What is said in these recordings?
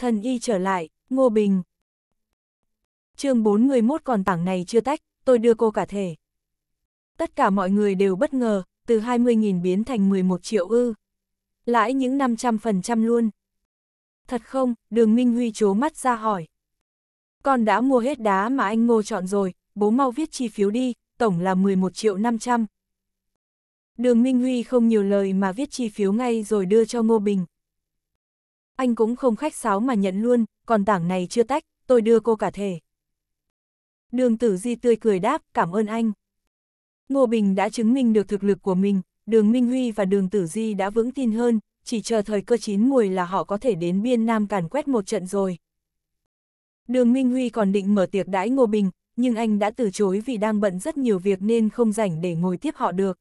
Thần y trở lại, Ngô Bình. chương 41 còn tảng này chưa tách, tôi đưa cô cả thể. Tất cả mọi người đều bất ngờ, từ 20.000 biến thành 11 triệu ư. Lãi những 500% luôn. Thật không, đường Minh Huy chố mắt ra hỏi. Con đã mua hết đá mà anh Ngô chọn rồi, bố mau viết chi phiếu đi, tổng là 11 triệu 500. Đường Minh Huy không nhiều lời mà viết chi phiếu ngay rồi đưa cho Ngô Bình anh cũng không khách sáo mà nhận luôn, còn tảng này chưa tách, tôi đưa cô cả thể. Đường tử di tươi cười đáp, cảm ơn anh. Ngô Bình đã chứng minh được thực lực của mình, đường Minh Huy và đường tử di đã vững tin hơn, chỉ chờ thời cơ chín mùi là họ có thể đến biên nam càn quét một trận rồi. Đường Minh Huy còn định mở tiệc đãi Ngô Bình, nhưng anh đã từ chối vì đang bận rất nhiều việc nên không rảnh để ngồi tiếp họ được.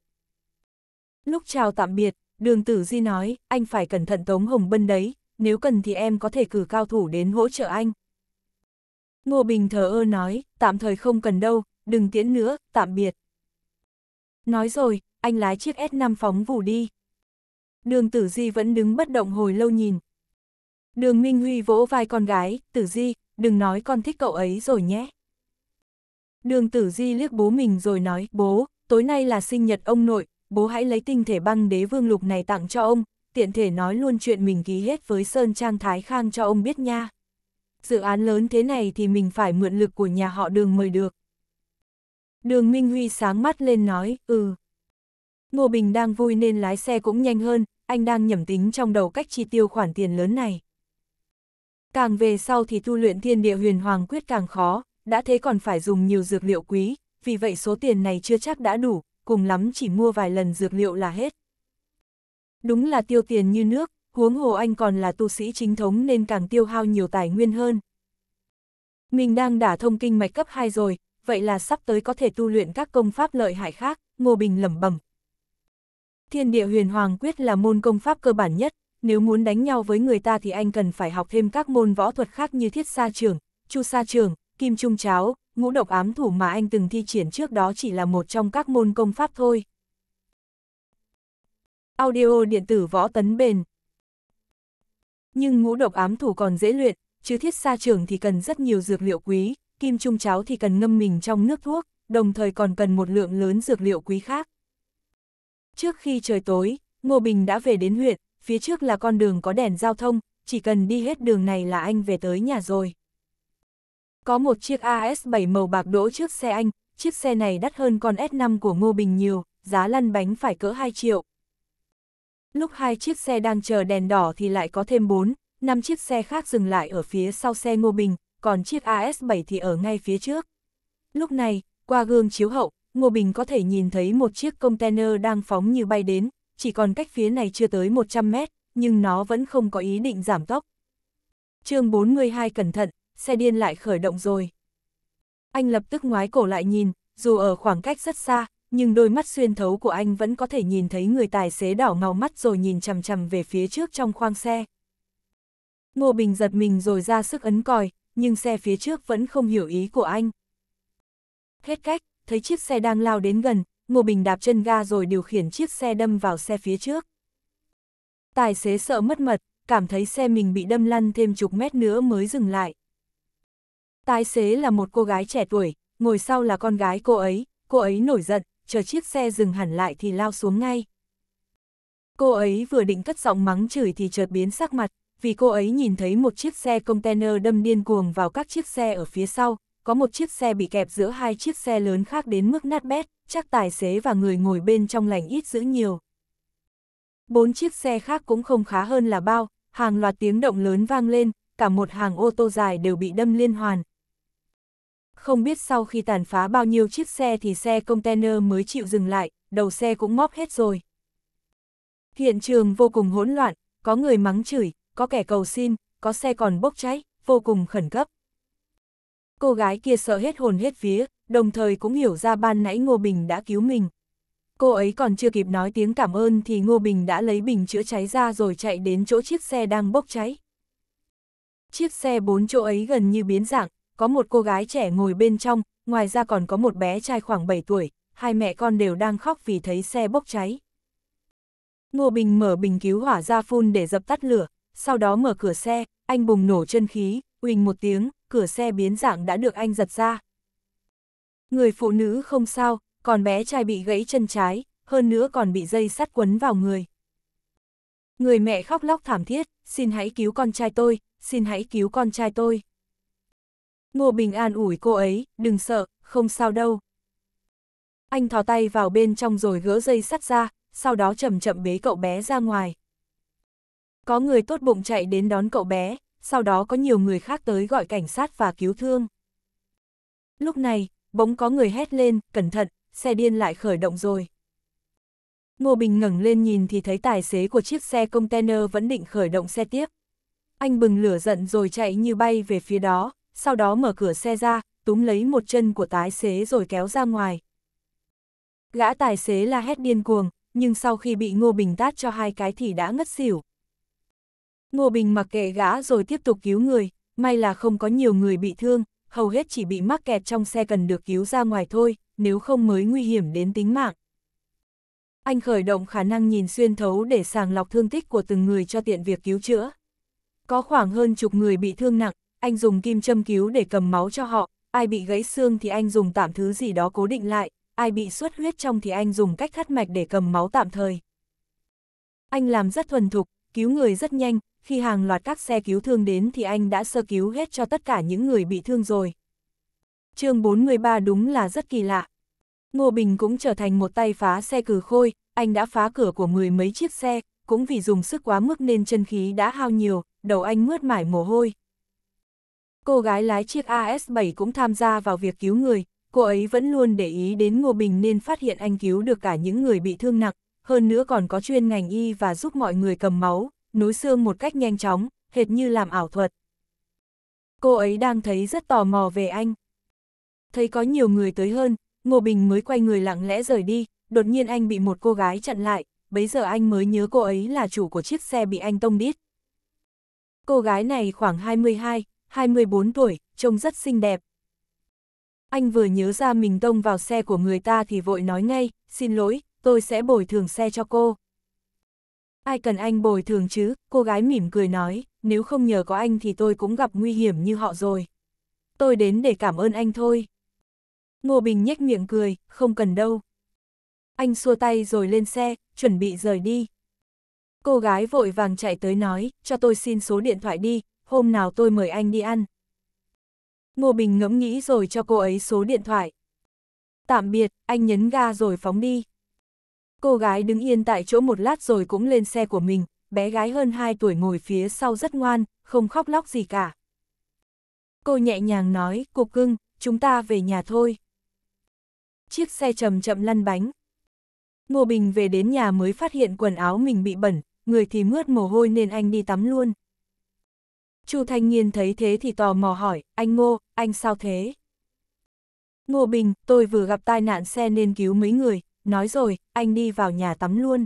Lúc chào tạm biệt, đường tử di nói, anh phải cẩn thận Tống Hồng Bân đấy, nếu cần thì em có thể cử cao thủ đến hỗ trợ anh. Ngô Bình thờ ơ nói, tạm thời không cần đâu, đừng tiễn nữa, tạm biệt. Nói rồi, anh lái chiếc S5 phóng vù đi. Đường Tử Di vẫn đứng bất động hồi lâu nhìn. Đường Minh Huy vỗ vai con gái, Tử Di, đừng nói con thích cậu ấy rồi nhé. Đường Tử Di liếc bố mình rồi nói, bố, tối nay là sinh nhật ông nội, bố hãy lấy tinh thể băng đế vương lục này tặng cho ông, tiện thể nói luôn chuyện mình ký hết với Sơn Trang Thái Khang cho ông biết nha. Dự án lớn thế này thì mình phải mượn lực của nhà họ đường mời được. Đường Minh Huy sáng mắt lên nói, ừ. Ngô Bình đang vui nên lái xe cũng nhanh hơn, anh đang nhẩm tính trong đầu cách chi tiêu khoản tiền lớn này. Càng về sau thì tu luyện thiên địa huyền hoàng quyết càng khó, đã thế còn phải dùng nhiều dược liệu quý, vì vậy số tiền này chưa chắc đã đủ, cùng lắm chỉ mua vài lần dược liệu là hết. Đúng là tiêu tiền như nước, huống hồ anh còn là tu sĩ chính thống nên càng tiêu hao nhiều tài nguyên hơn. Mình đang đả thông kinh mạch cấp 2 rồi, vậy là sắp tới có thể tu luyện các công pháp lợi hại khác, Ngô Bình lẩm bẩm. Thiên địa huyền hoàng quyết là môn công pháp cơ bản nhất, nếu muốn đánh nhau với người ta thì anh cần phải học thêm các môn võ thuật khác như thiết sa trường, chu sa trường, kim trung cháo, ngũ độc ám thủ mà anh từng thi triển trước đó chỉ là một trong các môn công pháp thôi audio điện tử võ tấn bền. Nhưng ngũ độc ám thủ còn dễ luyện, chứ thiết sa trường thì cần rất nhiều dược liệu quý, kim trung cháo thì cần ngâm mình trong nước thuốc, đồng thời còn cần một lượng lớn dược liệu quý khác. Trước khi trời tối, Ngô Bình đã về đến huyện, phía trước là con đường có đèn giao thông, chỉ cần đi hết đường này là anh về tới nhà rồi. Có một chiếc AS7 màu bạc đỗ trước xe anh, chiếc xe này đắt hơn con S5 của Ngô Bình nhiều, giá lăn bánh phải cỡ 2 triệu. Lúc hai chiếc xe đang chờ đèn đỏ thì lại có thêm 4, 5 chiếc xe khác dừng lại ở phía sau xe Ngô Bình, còn chiếc AS7 thì ở ngay phía trước. Lúc này, qua gương chiếu hậu, Ngô Bình có thể nhìn thấy một chiếc container đang phóng như bay đến, chỉ còn cách phía này chưa tới 100 mét, nhưng nó vẫn không có ý định giảm tốc. chương 42 cẩn thận, xe điên lại khởi động rồi. Anh lập tức ngoái cổ lại nhìn, dù ở khoảng cách rất xa, nhưng đôi mắt xuyên thấu của anh vẫn có thể nhìn thấy người tài xế đảo ngầu mắt rồi nhìn chằm chằm về phía trước trong khoang xe. Ngô Bình giật mình rồi ra sức ấn còi, nhưng xe phía trước vẫn không hiểu ý của anh. Hết cách, thấy chiếc xe đang lao đến gần, Ngô Bình đạp chân ga rồi điều khiển chiếc xe đâm vào xe phía trước. Tài xế sợ mất mật, cảm thấy xe mình bị đâm lăn thêm chục mét nữa mới dừng lại. Tài xế là một cô gái trẻ tuổi, ngồi sau là con gái cô ấy, cô ấy nổi giận, chờ chiếc xe dừng hẳn lại thì lao xuống ngay. Cô ấy vừa định cất giọng mắng chửi thì chợt biến sắc mặt, vì cô ấy nhìn thấy một chiếc xe container đâm điên cuồng vào các chiếc xe ở phía sau, có một chiếc xe bị kẹp giữa hai chiếc xe lớn khác đến mức nát bét, chắc tài xế và người ngồi bên trong lành ít dữ nhiều. Bốn chiếc xe khác cũng không khá hơn là bao, hàng loạt tiếng động lớn vang lên, cả một hàng ô tô dài đều bị đâm liên hoàn, không biết sau khi tàn phá bao nhiêu chiếc xe thì xe container mới chịu dừng lại, đầu xe cũng móp hết rồi. Hiện trường vô cùng hỗn loạn, có người mắng chửi, có kẻ cầu xin, có xe còn bốc cháy, vô cùng khẩn cấp. Cô gái kia sợ hết hồn hết vía, đồng thời cũng hiểu ra ban nãy Ngô Bình đã cứu mình. Cô ấy còn chưa kịp nói tiếng cảm ơn thì Ngô Bình đã lấy bình chữa cháy ra rồi chạy đến chỗ chiếc xe đang bốc cháy. Chiếc xe bốn chỗ ấy gần như biến dạng, có một cô gái trẻ ngồi bên trong, ngoài ra còn có một bé trai khoảng 7 tuổi, hai mẹ con đều đang khóc vì thấy xe bốc cháy. Ngô Bình mở bình cứu hỏa ra phun để dập tắt lửa, sau đó mở cửa xe, anh bùng nổ chân khí, uỳnh một tiếng, cửa xe biến dạng đã được anh giật ra. Người phụ nữ không sao, còn bé trai bị gãy chân trái, hơn nữa còn bị dây sắt quấn vào người. Người mẹ khóc lóc thảm thiết, xin hãy cứu con trai tôi, xin hãy cứu con trai tôi. Ngô Bình an ủi cô ấy, đừng sợ, không sao đâu. Anh thò tay vào bên trong rồi gỡ dây sắt ra, sau đó chậm chậm bế cậu bé ra ngoài. Có người tốt bụng chạy đến đón cậu bé, sau đó có nhiều người khác tới gọi cảnh sát và cứu thương. Lúc này, bỗng có người hét lên, cẩn thận, xe điên lại khởi động rồi. Ngô Bình ngẩng lên nhìn thì thấy tài xế của chiếc xe container vẫn định khởi động xe tiếp. Anh bừng lửa giận rồi chạy như bay về phía đó, sau đó mở cửa xe ra, túm lấy một chân của tái xế rồi kéo ra ngoài. Gã tài xế la hét điên cuồng, nhưng sau khi bị Ngô Bình tát cho hai cái thì đã ngất xỉu. Ngô Bình mặc kệ gã rồi tiếp tục cứu người, may là không có nhiều người bị thương, hầu hết chỉ bị mắc kẹt trong xe cần được cứu ra ngoài thôi, nếu không mới nguy hiểm đến tính mạng. Anh khởi động khả năng nhìn xuyên thấu để sàng lọc thương tích của từng người cho tiện việc cứu chữa. Có khoảng hơn chục người bị thương nặng, anh dùng kim châm cứu để cầm máu cho họ, ai bị gãy xương thì anh dùng tạm thứ gì đó cố định lại, ai bị xuất huyết trong thì anh dùng cách thắt mạch để cầm máu tạm thời. Anh làm rất thuần thục, cứu người rất nhanh, khi hàng loạt các xe cứu thương đến thì anh đã sơ cứu hết cho tất cả những người bị thương rồi. chương 43 đúng là rất kỳ lạ. Ngô Bình cũng trở thành một tay phá xe cử khôi, anh đã phá cửa của mười mấy chiếc xe, cũng vì dùng sức quá mức nên chân khí đã hao nhiều, đầu anh mướt mải mồ hôi, Cô gái lái chiếc AS7 cũng tham gia vào việc cứu người, cô ấy vẫn luôn để ý đến Ngô Bình nên phát hiện anh cứu được cả những người bị thương nặng, hơn nữa còn có chuyên ngành y và giúp mọi người cầm máu, nối xương một cách nhanh chóng, hệt như làm ảo thuật. Cô ấy đang thấy rất tò mò về anh. Thấy có nhiều người tới hơn, Ngô Bình mới quay người lặng lẽ rời đi, đột nhiên anh bị một cô gái chặn lại, bấy giờ anh mới nhớ cô ấy là chủ của chiếc xe bị anh tông đít. Cô gái này khoảng 22, 24 tuổi, trông rất xinh đẹp. Anh vừa nhớ ra mình tông vào xe của người ta thì vội nói ngay, xin lỗi, tôi sẽ bồi thường xe cho cô. Ai cần anh bồi thường chứ, cô gái mỉm cười nói, nếu không nhờ có anh thì tôi cũng gặp nguy hiểm như họ rồi. Tôi đến để cảm ơn anh thôi. Ngô Bình nhếch miệng cười, không cần đâu. Anh xua tay rồi lên xe, chuẩn bị rời đi. Cô gái vội vàng chạy tới nói, cho tôi xin số điện thoại đi, hôm nào tôi mời anh đi ăn. Ngô Bình ngẫm nghĩ rồi cho cô ấy số điện thoại. Tạm biệt, anh nhấn ga rồi phóng đi. Cô gái đứng yên tại chỗ một lát rồi cũng lên xe của mình, bé gái hơn 2 tuổi ngồi phía sau rất ngoan, không khóc lóc gì cả. Cô nhẹ nhàng nói, cục cưng, chúng ta về nhà thôi. Chiếc xe chậm chậm lăn bánh. Ngô Bình về đến nhà mới phát hiện quần áo mình bị bẩn, người thì mướt mồ hôi nên anh đi tắm luôn. Chu Thanh Nhiên thấy thế thì tò mò hỏi, anh Ngô, anh sao thế? Ngô Bình, tôi vừa gặp tai nạn xe nên cứu mấy người, nói rồi, anh đi vào nhà tắm luôn.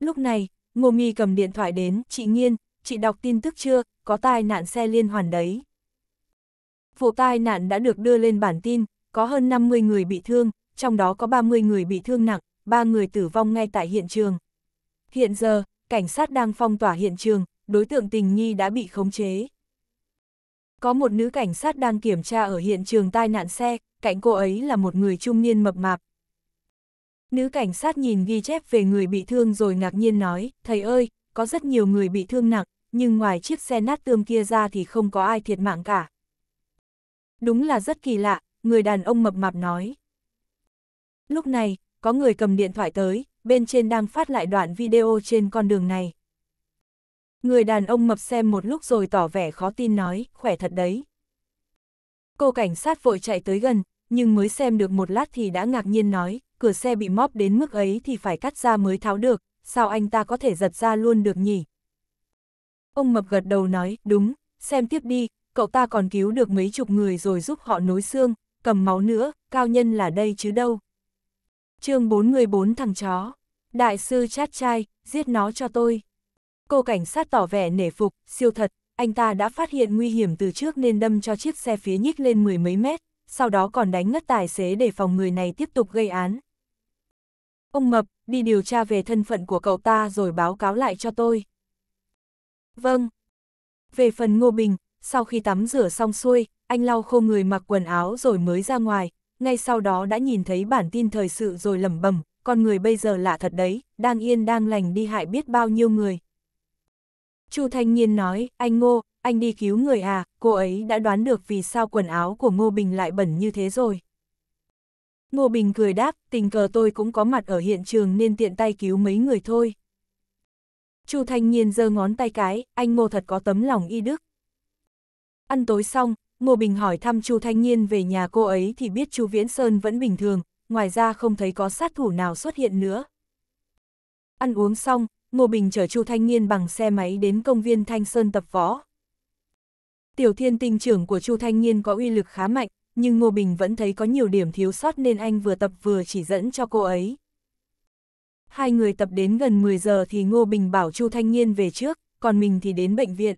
Lúc này, Ngô Mi cầm điện thoại đến, chị Nhiên, chị đọc tin tức chưa, có tai nạn xe liên hoàn đấy. Vụ tai nạn đã được đưa lên bản tin, có hơn 50 người bị thương, trong đó có 30 người bị thương nặng, 3 người tử vong ngay tại hiện trường. Hiện giờ, cảnh sát đang phong tỏa hiện trường, đối tượng tình nghi đã bị khống chế. Có một nữ cảnh sát đang kiểm tra ở hiện trường tai nạn xe, cạnh cô ấy là một người trung niên mập mạp. Nữ cảnh sát nhìn ghi chép về người bị thương rồi ngạc nhiên nói, thầy ơi, có rất nhiều người bị thương nặng, nhưng ngoài chiếc xe nát tương kia ra thì không có ai thiệt mạng cả. Đúng là rất kỳ lạ, người đàn ông mập mạp nói. Lúc này, có người cầm điện thoại tới, bên trên đang phát lại đoạn video trên con đường này. Người đàn ông mập xem một lúc rồi tỏ vẻ khó tin nói, khỏe thật đấy. Cô cảnh sát vội chạy tới gần, nhưng mới xem được một lát thì đã ngạc nhiên nói, cửa xe bị móp đến mức ấy thì phải cắt ra mới tháo được, sao anh ta có thể giật ra luôn được nhỉ? Ông mập gật đầu nói, đúng, xem tiếp đi, cậu ta còn cứu được mấy chục người rồi giúp họ nối xương, cầm máu nữa, cao nhân là đây chứ đâu. chương 414 thằng chó, đại sư chát trai, giết nó cho tôi. Cô cảnh sát tỏ vẻ nể phục, siêu thật, anh ta đã phát hiện nguy hiểm từ trước nên đâm cho chiếc xe phía nhích lên mười mấy mét, sau đó còn đánh ngất tài xế để phòng người này tiếp tục gây án. Ông Mập, đi điều tra về thân phận của cậu ta rồi báo cáo lại cho tôi. Vâng. Về phần Ngô Bình, sau khi tắm rửa xong xuôi, anh lau khô người mặc quần áo rồi mới ra ngoài, ngay sau đó đã nhìn thấy bản tin thời sự rồi lẩm bẩm, con người bây giờ lạ thật đấy, đang yên đang lành đi hại biết bao nhiêu người. Chu Thanh Nhiên nói, anh Ngô, anh đi cứu người à, cô ấy đã đoán được vì sao quần áo của Ngô Bình lại bẩn như thế rồi. Ngô Bình cười đáp, tình cờ tôi cũng có mặt ở hiện trường nên tiện tay cứu mấy người thôi. Chu Thanh Nhiên giơ ngón tay cái, anh Ngô thật có tấm lòng y đức. Ăn tối xong, Ngô Bình hỏi thăm Chu Thanh Nhiên về nhà cô ấy thì biết Chu Viễn Sơn vẫn bình thường, ngoài ra không thấy có sát thủ nào xuất hiện nữa. Ăn uống xong, Ngô Bình chở Chu Thanh Niên bằng xe máy đến công viên Thanh Sơn tập võ. Tiểu thiên tinh trưởng của Chu Thanh Niên có uy lực khá mạnh, nhưng Ngô Bình vẫn thấy có nhiều điểm thiếu sót nên anh vừa tập vừa chỉ dẫn cho cô ấy. Hai người tập đến gần 10 giờ thì Ngô Bình bảo Chu Thanh Niên về trước, còn mình thì đến bệnh viện.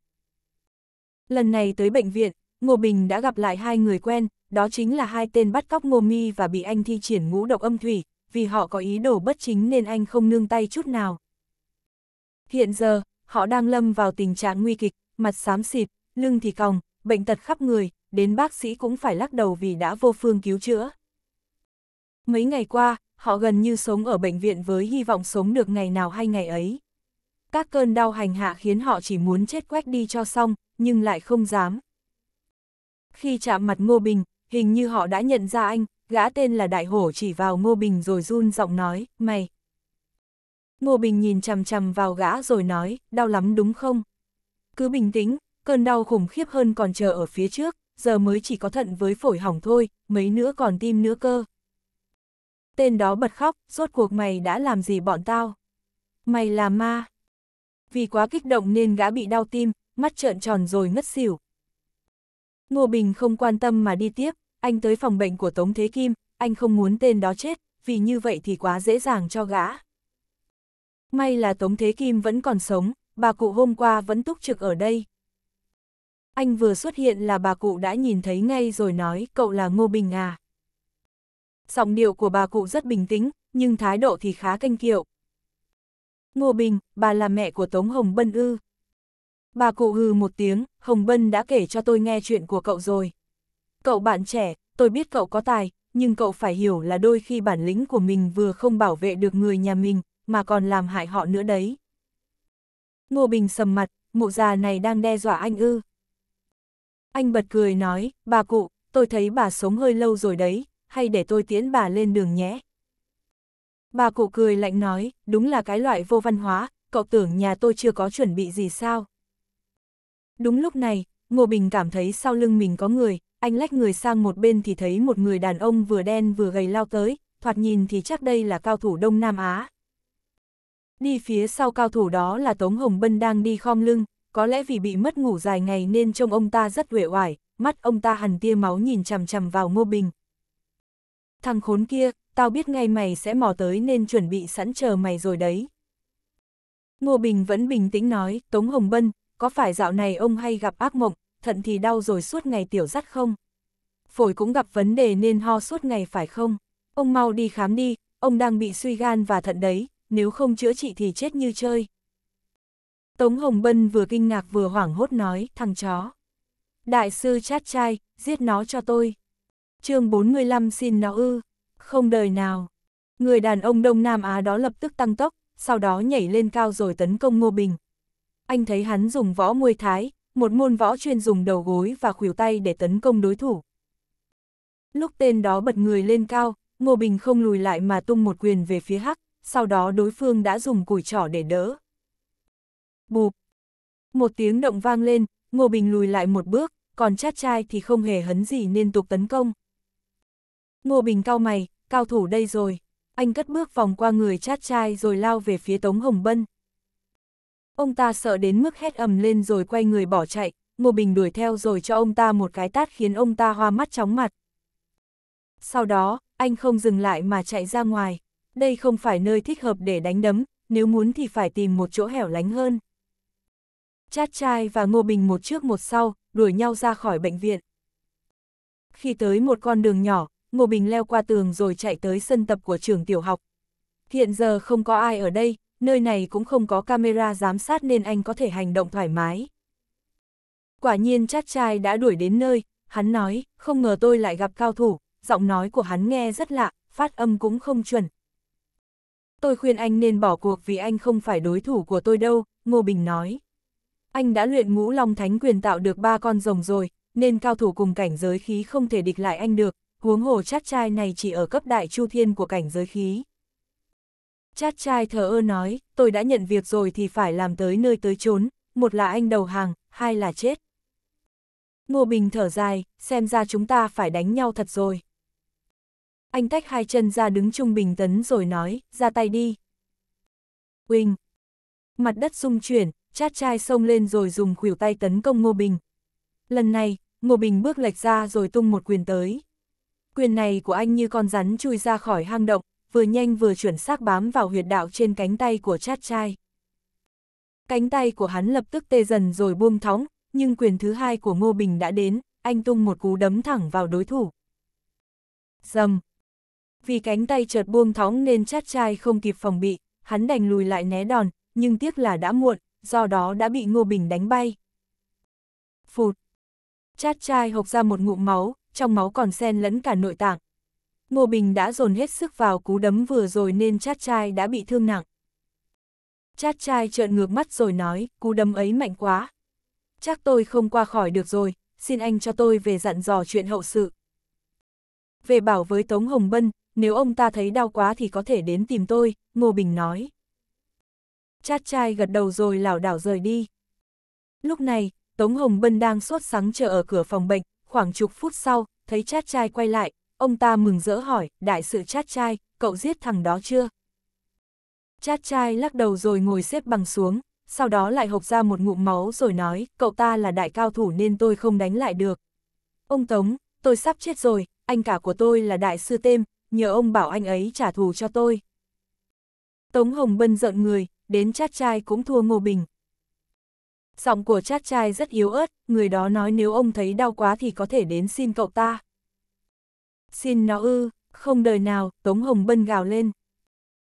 Lần này tới bệnh viện, Ngô Bình đã gặp lại hai người quen, đó chính là hai tên bắt cóc Ngô Mi và bị anh thi triển ngũ độc âm thủy, vì họ có ý đồ bất chính nên anh không nương tay chút nào. Hiện giờ, họ đang lâm vào tình trạng nguy kịch, mặt xám xịt, lưng thì còng, bệnh tật khắp người, đến bác sĩ cũng phải lắc đầu vì đã vô phương cứu chữa. Mấy ngày qua, họ gần như sống ở bệnh viện với hy vọng sống được ngày nào hay ngày ấy. Các cơn đau hành hạ khiến họ chỉ muốn chết quách đi cho xong, nhưng lại không dám. Khi chạm mặt Ngô Bình, hình như họ đã nhận ra anh, gã tên là Đại Hổ chỉ vào Ngô Bình rồi run giọng nói, mày, Ngô Bình nhìn chằm chằm vào gã rồi nói, đau lắm đúng không? Cứ bình tĩnh, cơn đau khủng khiếp hơn còn chờ ở phía trước, giờ mới chỉ có thận với phổi hỏng thôi, mấy nữa còn tim nữa cơ. Tên đó bật khóc, rốt cuộc mày đã làm gì bọn tao? Mày là ma. Vì quá kích động nên gã bị đau tim, mắt trợn tròn rồi ngất xỉu. Ngô Bình không quan tâm mà đi tiếp, anh tới phòng bệnh của Tống Thế Kim, anh không muốn tên đó chết, vì như vậy thì quá dễ dàng cho gã may là Tống Thế Kim vẫn còn sống, bà cụ hôm qua vẫn túc trực ở đây. Anh vừa xuất hiện là bà cụ đã nhìn thấy ngay rồi nói cậu là Ngô Bình à. Giọng điệu của bà cụ rất bình tĩnh, nhưng thái độ thì khá canh kiệu. Ngô Bình, bà là mẹ của Tống Hồng Bân ư. Bà cụ hừ một tiếng, Hồng Bân đã kể cho tôi nghe chuyện của cậu rồi. Cậu bạn trẻ, tôi biết cậu có tài, nhưng cậu phải hiểu là đôi khi bản lĩnh của mình vừa không bảo vệ được người nhà mình, mà còn làm hại họ nữa đấy. Ngô Bình sầm mặt, mụ già này đang đe dọa anh ư. Anh bật cười nói, bà cụ, tôi thấy bà sống hơi lâu rồi đấy, hay để tôi tiễn bà lên đường nhé. Bà cụ cười lạnh nói, đúng là cái loại vô văn hóa, cậu tưởng nhà tôi chưa có chuẩn bị gì sao. Đúng lúc này, Ngô Bình cảm thấy sau lưng mình có người, anh lách người sang một bên thì thấy một người đàn ông vừa đen vừa gầy lao tới, thoạt nhìn thì chắc đây là cao thủ Đông Nam Á đi phía sau cao thủ đó là Tống Hồng Bân đang đi khom lưng, có lẽ vì bị mất ngủ dài ngày nên trông ông ta rất uể oải, mắt ông ta hằn tia máu nhìn chằm chằm vào Ngô Bình. Thằng khốn kia, tao biết ngay mày sẽ mò tới nên chuẩn bị sẵn chờ mày rồi đấy. Ngô Bình vẫn bình tĩnh nói, Tống Hồng Bân, có phải dạo này ông hay gặp ác mộng, thận thì đau rồi suốt ngày tiểu dắt không? Phổi cũng gặp vấn đề nên ho suốt ngày phải không? Ông mau đi khám đi, ông đang bị suy gan và thận đấy, nếu không chữa trị thì chết như chơi. Tống Hồng Bân vừa kinh ngạc vừa hoảng hốt nói, thằng chó. Đại sư chát trai, giết nó cho tôi. chương 45 xin nó ư, không đời nào. Người đàn ông Đông Nam Á đó lập tức tăng tốc, sau đó nhảy lên cao rồi tấn công Ngô Bình. Anh thấy hắn dùng võ muôi thái, một môn võ chuyên dùng đầu gối và khuỷu tay để tấn công đối thủ. Lúc tên đó bật người lên cao, Ngô Bình không lùi lại mà tung một quyền về phía Hắc, sau đó đối phương đã dùng củi trỏ để đỡ. Bụp! Một tiếng động vang lên, Ngô Bình lùi lại một bước, còn chát trai thì không hề hấn gì liên tục tấn công. Ngô Bình cao mày, cao thủ đây rồi. Anh cất bước vòng qua người chát trai rồi lao về phía Tống Hồng Bân. Ông ta sợ đến mức hét ầm lên rồi quay người bỏ chạy, Ngô Bình đuổi theo rồi cho ông ta một cái tát khiến ông ta hoa mắt chóng mặt. Sau đó, anh không dừng lại mà chạy ra ngoài đây không phải nơi thích hợp để đánh đấm, nếu muốn thì phải tìm một chỗ hẻo lánh hơn. Chát trai và Ngô Bình một trước một sau, đuổi nhau ra khỏi bệnh viện. Khi tới một con đường nhỏ, Ngô Bình leo qua tường rồi chạy tới sân tập của trường tiểu học. Hiện giờ không có ai ở đây, nơi này cũng không có camera giám sát nên anh có thể hành động thoải mái. Quả nhiên chát trai đã đuổi đến nơi, hắn nói, không ngờ tôi lại gặp cao thủ, giọng nói của hắn nghe rất lạ, phát âm cũng không chuẩn, Tôi khuyên anh nên bỏ cuộc vì anh không phải đối thủ của tôi đâu, Ngô Bình nói. Anh đã luyện ngũ long thánh quyền tạo được ba con rồng rồi, nên cao thủ cùng cảnh giới khí không thể địch lại anh được, huống hồ chát trai này chỉ ở cấp đại chu thiên của cảnh giới khí. Chát trai thờ ơ nói, tôi đã nhận việc rồi thì phải làm tới nơi tới chốn, một là anh đầu hàng, hai là chết. Ngô Bình thở dài, xem ra chúng ta phải đánh nhau thật rồi anh tách hai chân ra đứng trung bình tấn rồi nói, ra tay đi. Quỳnh! Mặt đất rung chuyển, chát trai xông lên rồi dùng khuỷu tay tấn công Ngô Bình. Lần này, Ngô Bình bước lệch ra rồi tung một quyền tới. Quyền này của anh như con rắn chui ra khỏi hang động, vừa nhanh vừa chuẩn xác bám vào huyệt đạo trên cánh tay của chát trai. Cánh tay của hắn lập tức tê dần rồi buông thóng, nhưng quyền thứ hai của Ngô Bình đã đến, anh tung một cú đấm thẳng vào đối thủ. Dầm! Vì cánh tay chợt buông thóng nên chát trai không kịp phòng bị, hắn đành lùi lại né đòn, nhưng tiếc là đã muộn, do đó đã bị Ngô Bình đánh bay. Phụt! Chát trai hộc ra một ngụm máu, trong máu còn xen lẫn cả nội tạng. Ngô Bình đã dồn hết sức vào cú đấm vừa rồi nên chát trai đã bị thương nặng. Chát trai trợn ngược mắt rồi nói, cú đấm ấy mạnh quá. Chắc tôi không qua khỏi được rồi, xin anh cho tôi về dặn dò chuyện hậu sự. Về bảo với Tống Hồng Bân, nếu ông ta thấy đau quá thì có thể đến tìm tôi, Ngô Bình nói. Chát trai gật đầu rồi lảo đảo rời đi. Lúc này, Tống Hồng Bân đang sốt sắng chờ ở cửa phòng bệnh, khoảng chục phút sau, thấy chát trai quay lại, ông ta mừng rỡ hỏi, đại sự chát trai, cậu giết thằng đó chưa? Chát trai lắc đầu rồi ngồi xếp bằng xuống, sau đó lại hộc ra một ngụm máu rồi nói, cậu ta là đại cao thủ nên tôi không đánh lại được. Ông Tống, tôi sắp chết rồi, anh cả của tôi là đại sư Têm, nhờ ông bảo anh ấy trả thù cho tôi. Tống Hồng Bân giận người, đến chát trai cũng thua Ngô Bình. Giọng của chát trai rất yếu ớt, người đó nói nếu ông thấy đau quá thì có thể đến xin cậu ta. Xin nó ư, không đời nào, Tống Hồng Bân gào lên.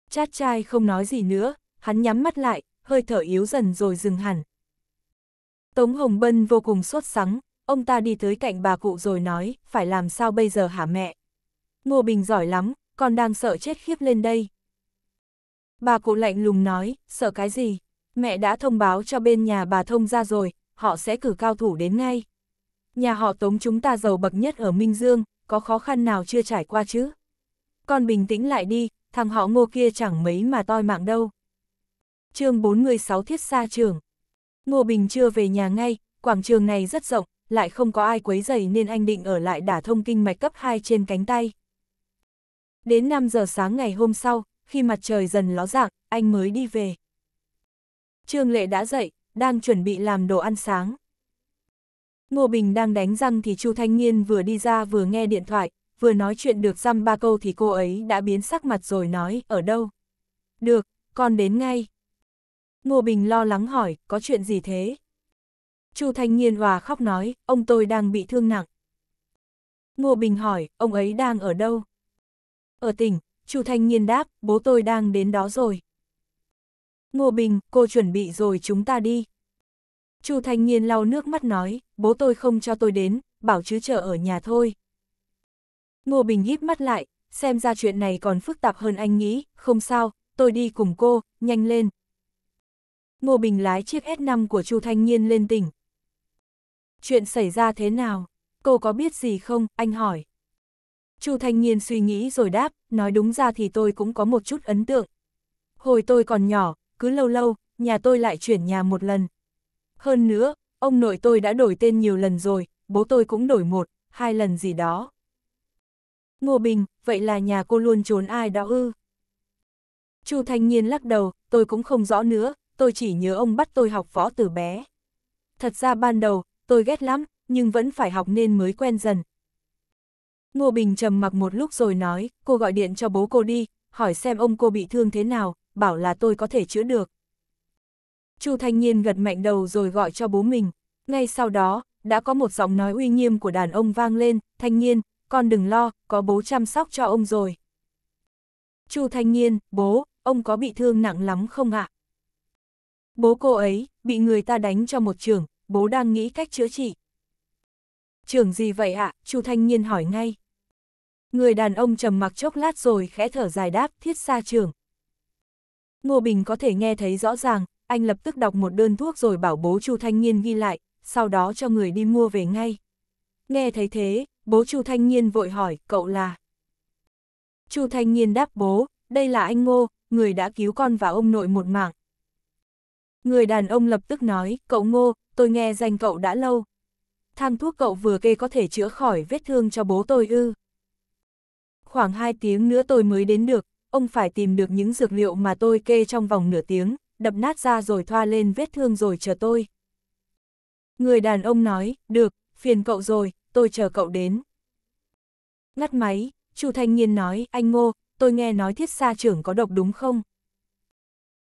Chát trai không nói gì nữa, hắn nhắm mắt lại, hơi thở yếu dần rồi dừng hẳn. Tống Hồng Bân vô cùng sốt sắng, ông ta đi tới cạnh bà cụ rồi nói, phải làm sao bây giờ hả mẹ? Ngô Bình giỏi lắm, còn đang sợ chết khiếp lên đây. Bà cụ lạnh lùng nói, sợ cái gì? Mẹ đã thông báo cho bên nhà bà thông ra rồi, họ sẽ cử cao thủ đến ngay. Nhà họ tống chúng ta giàu bậc nhất ở Minh Dương, có khó khăn nào chưa trải qua chứ? Con bình tĩnh lại đi, thằng họ ngô kia chẳng mấy mà toi mạng đâu. chương 46 thiết xa trường. Ngô Bình chưa về nhà ngay, quảng trường này rất rộng, lại không có ai quấy dày nên anh định ở lại đả thông kinh mạch cấp 2 trên cánh tay. Đến 5 giờ sáng ngày hôm sau, khi mặt trời dần ló dạng, anh mới đi về. Trương Lệ đã dậy, đang chuẩn bị làm đồ ăn sáng. Ngô Bình đang đánh răng thì Chu Thanh Niên vừa đi ra vừa nghe điện thoại, vừa nói chuyện được dăm ba câu thì cô ấy đã biến sắc mặt rồi nói, ở đâu? Được, con đến ngay. Ngô Bình lo lắng hỏi, có chuyện gì thế? Chu Thanh Niên hòa khóc nói, ông tôi đang bị thương nặng. Ngô Bình hỏi, ông ấy đang ở đâu? Ở tỉnh, Chu Thanh Nhiên đáp, bố tôi đang đến đó rồi. Ngô Bình, cô chuẩn bị rồi chúng ta đi. Chu Thanh Nhiên lau nước mắt nói, bố tôi không cho tôi đến, bảo chứ chờ ở nhà thôi. Ngô Bình híp mắt lại, xem ra chuyện này còn phức tạp hơn anh nghĩ, không sao, tôi đi cùng cô, nhanh lên. Ngô Bình lái chiếc S5 của Chu Thanh Nhiên lên tỉnh. Chuyện xảy ra thế nào? Cô có biết gì không? Anh hỏi. Chu Thanh Nghiên suy nghĩ rồi đáp, nói đúng ra thì tôi cũng có một chút ấn tượng. Hồi tôi còn nhỏ, cứ lâu lâu, nhà tôi lại chuyển nhà một lần. Hơn nữa, ông nội tôi đã đổi tên nhiều lần rồi, bố tôi cũng đổi một, hai lần gì đó. Ngô Bình, vậy là nhà cô luôn trốn ai đó ư? Chu Thanh Nhiên lắc đầu, tôi cũng không rõ nữa, tôi chỉ nhớ ông bắt tôi học võ từ bé. Thật ra ban đầu, tôi ghét lắm, nhưng vẫn phải học nên mới quen dần, Ngô Bình trầm mặc một lúc rồi nói, cô gọi điện cho bố cô đi, hỏi xem ông cô bị thương thế nào, bảo là tôi có thể chữa được. Chu Thanh Niên gật mạnh đầu rồi gọi cho bố mình. Ngay sau đó, đã có một giọng nói uy nghiêm của đàn ông vang lên, Thanh Niên, con đừng lo, có bố chăm sóc cho ông rồi. Chu Thanh Niên, bố, ông có bị thương nặng lắm không ạ? Bố cô ấy, bị người ta đánh cho một trường, bố đang nghĩ cách chữa trị. Trường gì vậy ạ? Chu Thanh Niên hỏi ngay. Người đàn ông trầm mặc chốc lát rồi khẽ thở dài đáp thiết xa trưởng. Ngô Bình có thể nghe thấy rõ ràng, anh lập tức đọc một đơn thuốc rồi bảo bố Chu Thanh Nhiên ghi lại, sau đó cho người đi mua về ngay. Nghe thấy thế, bố Chu Thanh Nhiên vội hỏi, cậu là? Chu Thanh Nhiên đáp bố, đây là anh Ngô, người đã cứu con và ông nội một mạng. Người đàn ông lập tức nói, cậu Ngô, tôi nghe danh cậu đã lâu. Thang thuốc cậu vừa kê có thể chữa khỏi vết thương cho bố tôi ư khoảng 2 tiếng nữa tôi mới đến được, ông phải tìm được những dược liệu mà tôi kê trong vòng nửa tiếng, đập nát ra rồi thoa lên vết thương rồi chờ tôi. Người đàn ông nói, được, phiền cậu rồi, tôi chờ cậu đến. Ngắt máy, Chu Thanh Niên nói, anh Ngô, tôi nghe nói thiết sa trưởng có độc đúng không?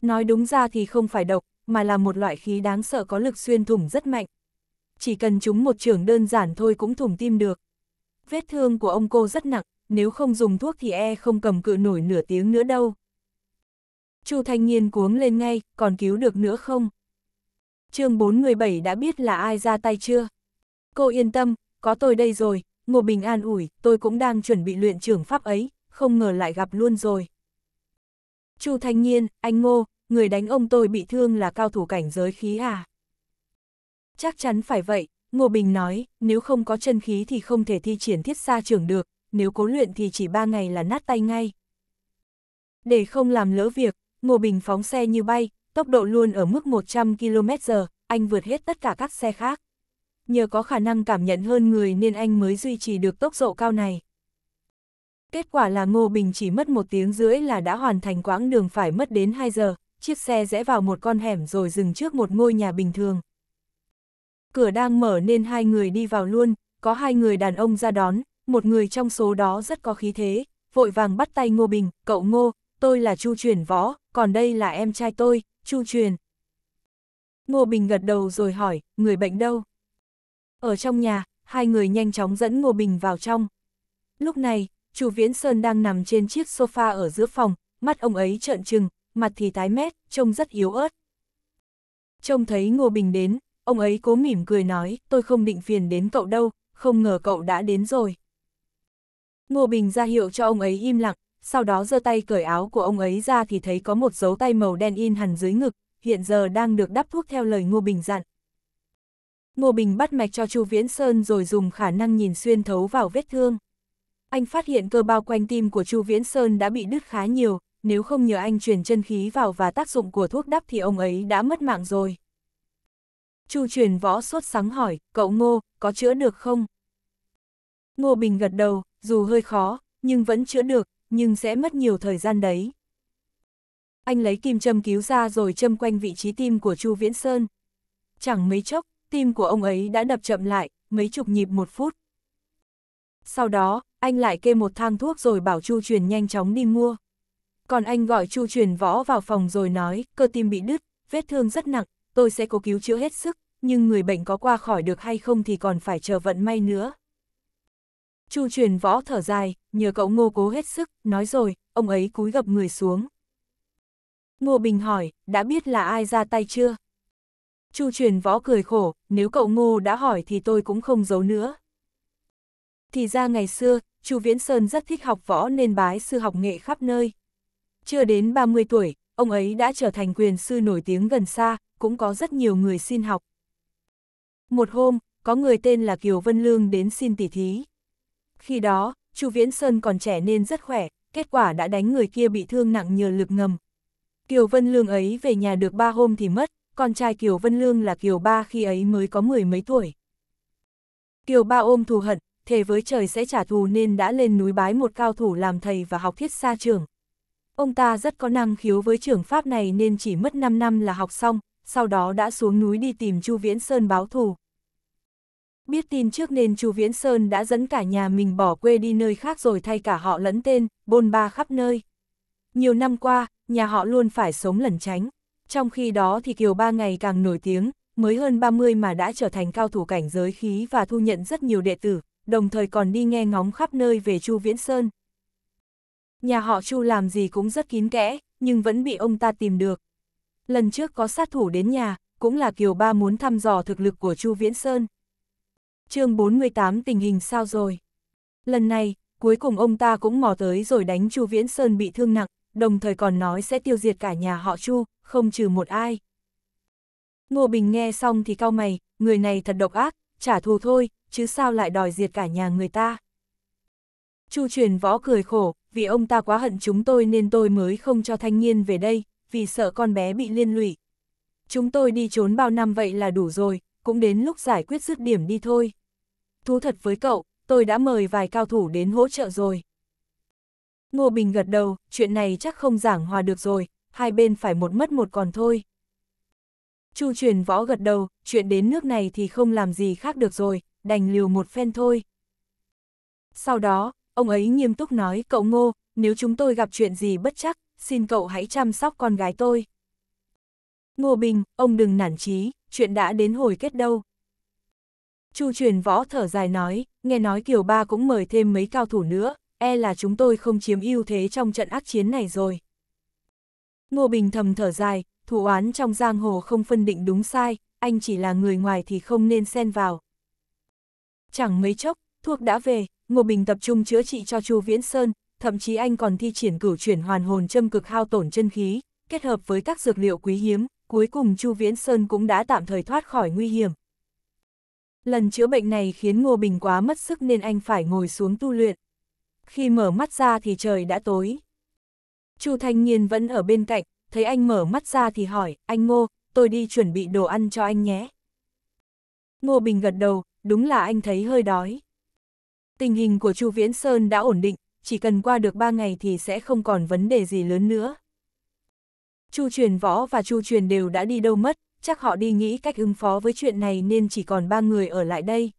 Nói đúng ra thì không phải độc, mà là một loại khí đáng sợ có lực xuyên thủng rất mạnh. Chỉ cần chúng một trưởng đơn giản thôi cũng thủng tim được. Vết thương của ông cô rất nặng, nếu không dùng thuốc thì e không cầm cự nổi nửa tiếng nữa đâu. Chu Thanh Nhiên cuống lên ngay, còn cứu được nữa không? chương 417 đã biết là ai ra tay chưa? Cô yên tâm, có tôi đây rồi, Ngô Bình an ủi, tôi cũng đang chuẩn bị luyện trưởng pháp ấy, không ngờ lại gặp luôn rồi. Chu Thanh Nhiên, anh Ngô, người đánh ông tôi bị thương là cao thủ cảnh giới khí à? Chắc chắn phải vậy, Ngô Bình nói, nếu không có chân khí thì không thể thi triển thiết xa trường được, nếu cố luyện thì chỉ ba ngày là nát tay ngay. Để không làm lỡ việc, Ngô Bình phóng xe như bay, tốc độ luôn ở mức 100 km h anh vượt hết tất cả các xe khác. Nhờ có khả năng cảm nhận hơn người nên anh mới duy trì được tốc độ cao này. Kết quả là Ngô Bình chỉ mất một tiếng rưỡi là đã hoàn thành quãng đường phải mất đến 2 giờ, chiếc xe rẽ vào một con hẻm rồi dừng trước một ngôi nhà bình thường. Cửa đang mở nên hai người đi vào luôn, có hai người đàn ông ra đón, một người trong số đó rất có khí thế, vội vàng bắt tay Ngô Bình, cậu Ngô, tôi là Chu Truyền Võ, còn đây là em trai tôi, Chu Truyền. Ngô Bình gật đầu rồi hỏi, người bệnh đâu? Ở trong nhà, hai người nhanh chóng dẫn Ngô Bình vào trong. Lúc này, Chu Viễn Sơn đang nằm trên chiếc sofa ở giữa phòng, mắt ông ấy trợn trừng, mặt thì tái mét, trông rất yếu ớt. Trông thấy Ngô Bình đến, ông ấy cố mỉm cười nói, tôi không định phiền đến cậu đâu, không ngờ cậu đã đến rồi. Ngô Bình ra hiệu cho ông ấy im lặng, sau đó giơ tay cởi áo của ông ấy ra thì thấy có một dấu tay màu đen in hẳn dưới ngực, hiện giờ đang được đắp thuốc theo lời Ngô Bình dặn. Ngô Bình bắt mạch cho Chu Viễn Sơn rồi dùng khả năng nhìn xuyên thấu vào vết thương. Anh phát hiện cơ bao quanh tim của Chu Viễn Sơn đã bị đứt khá nhiều, nếu không nhờ anh truyền chân khí vào và tác dụng của thuốc đắp thì ông ấy đã mất mạng rồi. Chu truyền võ sốt sắng hỏi, cậu Ngô, có chữa được không? Ngô Bình gật đầu, dù hơi khó, nhưng vẫn chữa được, nhưng sẽ mất nhiều thời gian đấy. Anh lấy kim châm cứu ra rồi châm quanh vị trí tim của Chu Viễn Sơn. Chẳng mấy chốc, tim của ông ấy đã đập chậm lại, mấy chục nhịp một phút. Sau đó, anh lại kê một thang thuốc rồi bảo Chu Truyền nhanh chóng đi mua. Còn anh gọi Chu Truyền võ vào phòng rồi nói, cơ tim bị đứt, vết thương rất nặng, tôi sẽ cố cứu chữa hết sức, nhưng người bệnh có qua khỏi được hay không thì còn phải chờ vận may nữa. Chu truyền võ thở dài, nhờ cậu ngô cố hết sức, nói rồi, ông ấy cúi gập người xuống. Ngô Bình hỏi, đã biết là ai ra tay chưa? Chu truyền võ cười khổ, nếu cậu ngô đã hỏi thì tôi cũng không giấu nữa. Thì ra ngày xưa, Chu Viễn Sơn rất thích học võ nên bái sư học nghệ khắp nơi. Chưa đến 30 tuổi, ông ấy đã trở thành quyền sư nổi tiếng gần xa, cũng có rất nhiều người xin học. Một hôm, có người tên là Kiều Vân Lương đến xin tỉ thí. Khi đó, Chu Viễn Sơn còn trẻ nên rất khỏe, kết quả đã đánh người kia bị thương nặng nhờ lực ngầm. Kiều Vân Lương ấy về nhà được ba hôm thì mất, con trai Kiều Vân Lương là Kiều Ba khi ấy mới có mười mấy tuổi. Kiều Ba ôm thù hận, thề với trời sẽ trả thù nên đã lên núi bái một cao thủ làm thầy và học thiết xa trường. Ông ta rất có năng khiếu với trường pháp này nên chỉ mất 5 năm là học xong, sau đó đã xuống núi đi tìm Chu Viễn Sơn báo thù. Biết tin trước nên Chu Viễn Sơn đã dẫn cả nhà mình bỏ quê đi nơi khác rồi thay cả họ lẫn tên, bôn ba khắp nơi. Nhiều năm qua, nhà họ luôn phải sống lẩn tránh. Trong khi đó thì Kiều Ba ngày càng nổi tiếng, mới hơn 30 mà đã trở thành cao thủ cảnh giới khí và thu nhận rất nhiều đệ tử, đồng thời còn đi nghe ngóng khắp nơi về Chu Viễn Sơn. Nhà họ Chu làm gì cũng rất kín kẽ, nhưng vẫn bị ông ta tìm được. Lần trước có sát thủ đến nhà, cũng là Kiều Ba muốn thăm dò thực lực của Chu Viễn Sơn chương 48 tình hình sao rồi? Lần này, cuối cùng ông ta cũng mò tới rồi đánh Chu Viễn Sơn bị thương nặng, đồng thời còn nói sẽ tiêu diệt cả nhà họ Chu, không trừ một ai. Ngô Bình nghe xong thì cau mày, người này thật độc ác, trả thù thôi, chứ sao lại đòi diệt cả nhà người ta. Chu truyền võ cười khổ, vì ông ta quá hận chúng tôi nên tôi mới không cho thanh niên về đây, vì sợ con bé bị liên lụy. Chúng tôi đi trốn bao năm vậy là đủ rồi, cũng đến lúc giải quyết dứt điểm đi thôi. Thú thật với cậu, tôi đã mời vài cao thủ đến hỗ trợ rồi. Ngô Bình gật đầu, chuyện này chắc không giảng hòa được rồi, hai bên phải một mất một còn thôi. Chu truyền võ gật đầu, chuyện đến nước này thì không làm gì khác được rồi, đành liều một phen thôi. Sau đó, ông ấy nghiêm túc nói cậu Ngô, nếu chúng tôi gặp chuyện gì bất chắc, xin cậu hãy chăm sóc con gái tôi. Ngô Bình, ông đừng nản chí, chuyện đã đến hồi kết đâu. Chu truyền võ thở dài nói, nghe nói Kiều Ba cũng mời thêm mấy cao thủ nữa, e là chúng tôi không chiếm ưu thế trong trận ác chiến này rồi. Ngô Bình thầm thở dài, thủ án trong giang hồ không phân định đúng sai, anh chỉ là người ngoài thì không nên xen vào. Chẳng mấy chốc, thuốc đã về, Ngô Bình tập trung chữa trị cho Chu Viễn Sơn, thậm chí anh còn thi triển cửu chuyển hoàn hồn châm cực hao tổn chân khí, kết hợp với các dược liệu quý hiếm, cuối cùng Chu Viễn Sơn cũng đã tạm thời thoát khỏi nguy hiểm. Lần chữa bệnh này khiến Ngô Bình quá mất sức nên anh phải ngồi xuống tu luyện. Khi mở mắt ra thì trời đã tối. Chu Thanh Nhiên vẫn ở bên cạnh, thấy anh mở mắt ra thì hỏi, anh Ngô, tôi đi chuẩn bị đồ ăn cho anh nhé. Ngô Bình gật đầu, đúng là anh thấy hơi đói. Tình hình của Chu Viễn Sơn đã ổn định, chỉ cần qua được 3 ngày thì sẽ không còn vấn đề gì lớn nữa. Chu truyền võ và chu truyền đều đã đi đâu mất, chắc họ đi nghĩ cách ứng phó với chuyện này nên chỉ còn ba người ở lại đây.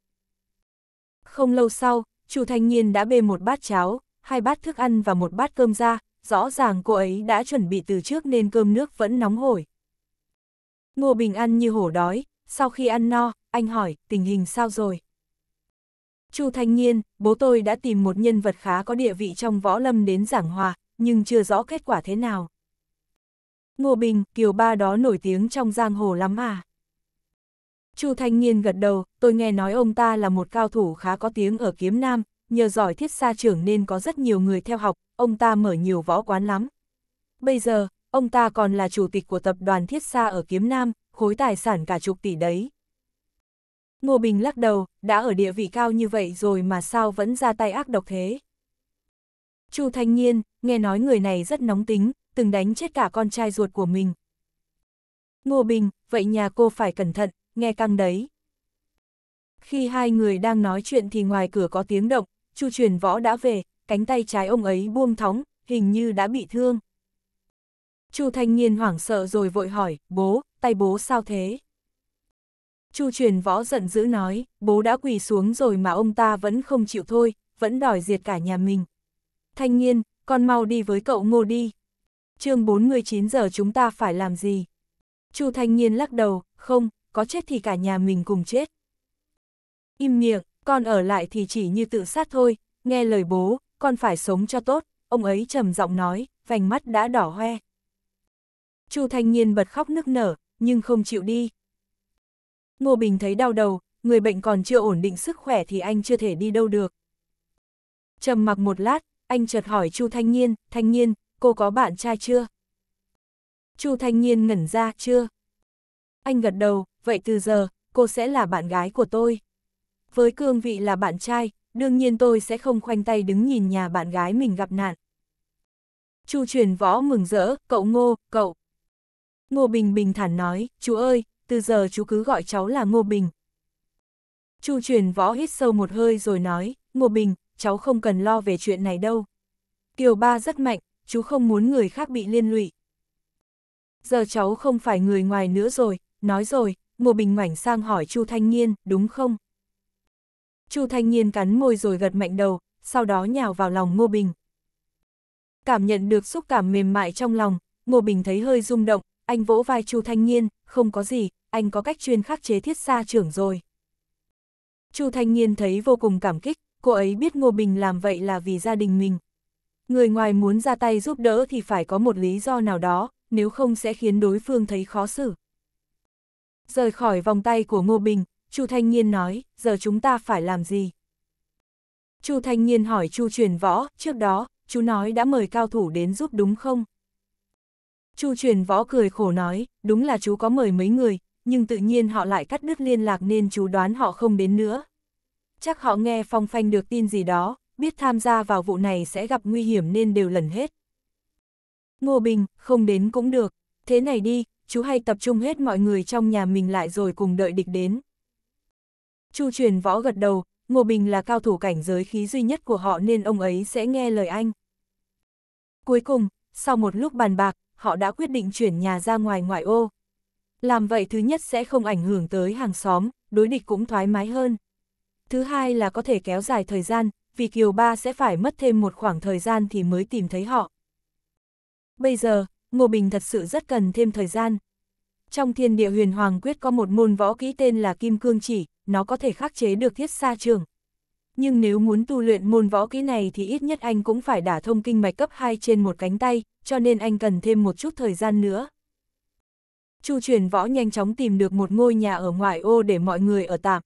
Không lâu sau, Chu Thanh Nhiên đã bê một bát cháo, hai bát thức ăn và một bát cơm ra, rõ ràng cô ấy đã chuẩn bị từ trước nên cơm nước vẫn nóng hổi. Ngô Bình ăn như hổ đói, sau khi ăn no, anh hỏi, tình hình sao rồi? Chu Thanh Nhiên, bố tôi đã tìm một nhân vật khá có địa vị trong võ lâm đến giảng hòa, nhưng chưa rõ kết quả thế nào. Ngô Bình, Kiều Ba đó nổi tiếng trong giang hồ lắm à. Chu Thanh Nghiên gật đầu, tôi nghe nói ông ta là một cao thủ khá có tiếng ở kiếm nam, nhờ giỏi thiết Sa trưởng nên có rất nhiều người theo học, ông ta mở nhiều võ quán lắm. Bây giờ, ông ta còn là chủ tịch của tập đoàn thiết Sa ở kiếm nam, khối tài sản cả chục tỷ đấy. Ngô Bình lắc đầu, đã ở địa vị cao như vậy rồi mà sao vẫn ra tay ác độc thế. Chu Thanh Nhiên, nghe nói người này rất nóng tính, từng đánh chết cả con trai ruột của mình. Ngô Bình, vậy nhà cô phải cẩn thận, nghe căng đấy. Khi hai người đang nói chuyện thì ngoài cửa có tiếng động, Chu truyền võ đã về, cánh tay trái ông ấy buông thóng, hình như đã bị thương. Chu thanh niên hoảng sợ rồi vội hỏi, bố, tay bố sao thế? Chu truyền võ giận dữ nói, bố đã quỳ xuống rồi mà ông ta vẫn không chịu thôi, vẫn đòi diệt cả nhà mình. Thanh niên, con mau đi với cậu ngô đi, chương 49 giờ chúng ta phải làm gì? Chu Thanh Nhiên lắc đầu, không, có chết thì cả nhà mình cùng chết. Im miệng, con ở lại thì chỉ như tự sát thôi, nghe lời bố, con phải sống cho tốt, ông ấy trầm giọng nói, vành mắt đã đỏ hoe. Chu Thanh Nhiên bật khóc nức nở, nhưng không chịu đi. Ngô Bình thấy đau đầu, người bệnh còn chưa ổn định sức khỏe thì anh chưa thể đi đâu được. Trầm mặc một lát, anh chợt hỏi Chu Thanh Nhiên, Thanh Nhiên, cô có bạn trai chưa? Chu Thanh Nhiên ngẩn ra, chưa? Anh gật đầu, vậy từ giờ, cô sẽ là bạn gái của tôi. Với cương vị là bạn trai, đương nhiên tôi sẽ không khoanh tay đứng nhìn nhà bạn gái mình gặp nạn. Chu truyền võ mừng rỡ, cậu Ngô, cậu. Ngô Bình bình thản nói, chú ơi, từ giờ chú cứ gọi cháu là Ngô Bình. Chu truyền võ hít sâu một hơi rồi nói, Ngô Bình, cháu không cần lo về chuyện này đâu. Kiều Ba rất mạnh, chú không muốn người khác bị liên lụy. Giờ cháu không phải người ngoài nữa rồi, nói rồi, Ngô Bình ngoảnh sang hỏi Chu Thanh Niên đúng không? Chu Thanh Niên cắn môi rồi gật mạnh đầu, sau đó nhào vào lòng Ngô Bình. Cảm nhận được xúc cảm mềm mại trong lòng, Ngô Bình thấy hơi rung động, anh vỗ vai Chu Thanh Niên không có gì, anh có cách chuyên khắc chế thiết xa trưởng rồi. Chu Thanh Niên thấy vô cùng cảm kích, cô ấy biết Ngô Bình làm vậy là vì gia đình mình. Người ngoài muốn ra tay giúp đỡ thì phải có một lý do nào đó, nếu không sẽ khiến đối phương thấy khó xử. Rời khỏi vòng tay của Ngô Bình, Chu Thanh Nhiên nói, giờ chúng ta phải làm gì? Chu Thanh Nhiên hỏi Chu Truyền Võ, trước đó, chú nói đã mời cao thủ đến giúp đúng không? Chu Truyền Võ cười khổ nói, đúng là chú có mời mấy người, nhưng tự nhiên họ lại cắt đứt liên lạc nên chú đoán họ không đến nữa. Chắc họ nghe phong phanh được tin gì đó, biết tham gia vào vụ này sẽ gặp nguy hiểm nên đều lần hết. Ngô Bình, không đến cũng được, thế này đi, chú hay tập trung hết mọi người trong nhà mình lại rồi cùng đợi địch đến. Chu truyền võ gật đầu, Ngô Bình là cao thủ cảnh giới khí duy nhất của họ nên ông ấy sẽ nghe lời anh. Cuối cùng, sau một lúc bàn bạc, họ đã quyết định chuyển nhà ra ngoài ngoại ô. Làm vậy thứ nhất sẽ không ảnh hưởng tới hàng xóm, đối địch cũng thoải mái hơn. Thứ hai là có thể kéo dài thời gian, vì Kiều Ba sẽ phải mất thêm một khoảng thời gian thì mới tìm thấy họ. Bây giờ, Ngô Bình thật sự rất cần thêm thời gian. Trong thiên địa huyền hoàng quyết có một môn võ kỹ tên là Kim Cương Chỉ, nó có thể khắc chế được thiết xa trường. Nhưng nếu muốn tu luyện môn võ kỹ này thì ít nhất anh cũng phải đả thông kinh mạch cấp 2 trên một cánh tay, cho nên anh cần thêm một chút thời gian nữa. Chu truyền võ nhanh chóng tìm được một ngôi nhà ở ngoại ô để mọi người ở tạm,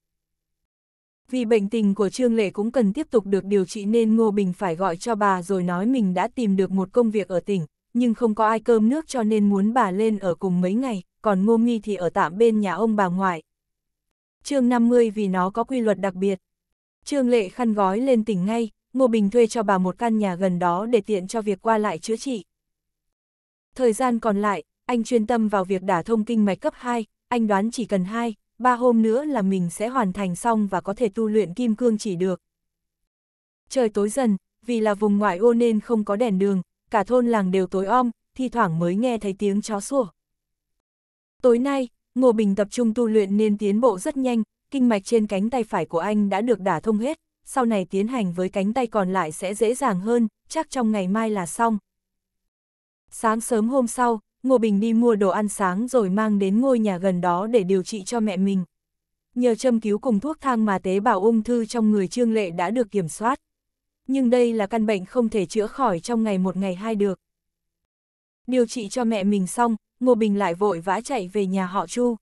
vì bệnh tình của Trương Lệ cũng cần tiếp tục được điều trị nên Ngô Bình phải gọi cho bà rồi nói mình đã tìm được một công việc ở tỉnh, nhưng không có ai cơm nước cho nên muốn bà lên ở cùng mấy ngày, còn Ngô Mi thì ở tạm bên nhà ông bà ngoại. chương 50 vì nó có quy luật đặc biệt. Trương Lệ khăn gói lên tỉnh ngay, Ngô Bình thuê cho bà một căn nhà gần đó để tiện cho việc qua lại chữa trị. Thời gian còn lại, anh chuyên tâm vào việc đả thông kinh mạch cấp 2, anh đoán chỉ cần 2, ba hôm nữa là mình sẽ hoàn thành xong và có thể tu luyện kim cương chỉ được. Trời tối dần, vì là vùng ngoại ô nên không có đèn đường, cả thôn làng đều tối om, thi thoảng mới nghe thấy tiếng chó sủa. Tối nay, Ngô Bình tập trung tu luyện nên tiến bộ rất nhanh, kinh mạch trên cánh tay phải của anh đã được đả thông hết, sau này tiến hành với cánh tay còn lại sẽ dễ dàng hơn, chắc trong ngày mai là xong. Sáng sớm hôm sau, Ngô Bình đi mua đồ ăn sáng rồi mang đến ngôi nhà gần đó để điều trị cho mẹ mình. Nhờ châm cứu cùng thuốc thang mà tế bào ung thư trong người Trương Lệ đã được kiểm soát. Nhưng đây là căn bệnh không thể chữa khỏi trong ngày một ngày hai được. Điều trị cho mẹ mình xong, Ngô Bình lại vội vã chạy về nhà họ Chu.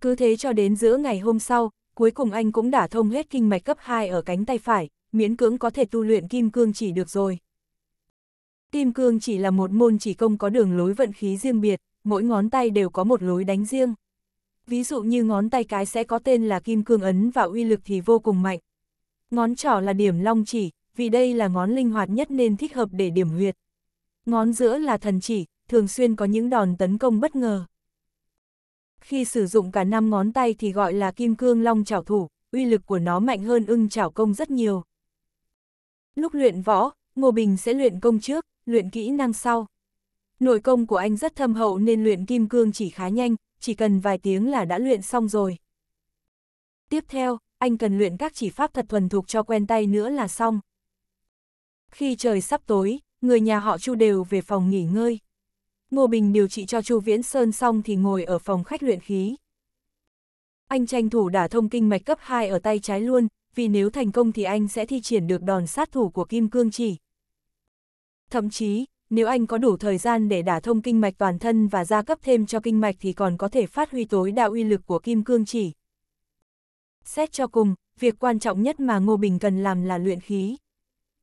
Cứ thế cho đến giữa ngày hôm sau, cuối cùng anh cũng đã thông hết kinh mạch cấp 2 ở cánh tay phải, miễn cưỡng có thể tu luyện kim cương chỉ được rồi. Kim cương chỉ là một môn chỉ công có đường lối vận khí riêng biệt, mỗi ngón tay đều có một lối đánh riêng. Ví dụ như ngón tay cái sẽ có tên là kim cương ấn và uy lực thì vô cùng mạnh. Ngón trỏ là điểm long chỉ, vì đây là ngón linh hoạt nhất nên thích hợp để điểm huyệt. Ngón giữa là thần chỉ, thường xuyên có những đòn tấn công bất ngờ. Khi sử dụng cả năm ngón tay thì gọi là kim cương long chảo thủ, uy lực của nó mạnh hơn ưng chảo công rất nhiều. Lúc luyện võ, Ngô Bình sẽ luyện công trước, luyện kỹ năng sau. Nội công của anh rất thâm hậu nên luyện kim cương chỉ khá nhanh, chỉ cần vài tiếng là đã luyện xong rồi. Tiếp theo, anh cần luyện các chỉ pháp thật thuần thục cho quen tay nữa là xong. Khi trời sắp tối, người nhà họ Chu đều về phòng nghỉ ngơi. Ngô Bình điều trị cho Chu Viễn Sơn xong thì ngồi ở phòng khách luyện khí. Anh tranh thủ đả thông kinh mạch cấp 2 ở tay trái luôn, vì nếu thành công thì anh sẽ thi triển được đòn sát thủ của Kim Cương Chỉ, Thậm chí, nếu anh có đủ thời gian để đả thông kinh mạch toàn thân và gia cấp thêm cho kinh mạch thì còn có thể phát huy tối đa uy lực của kim cương chỉ. Xét cho cùng, việc quan trọng nhất mà Ngô Bình cần làm là luyện khí.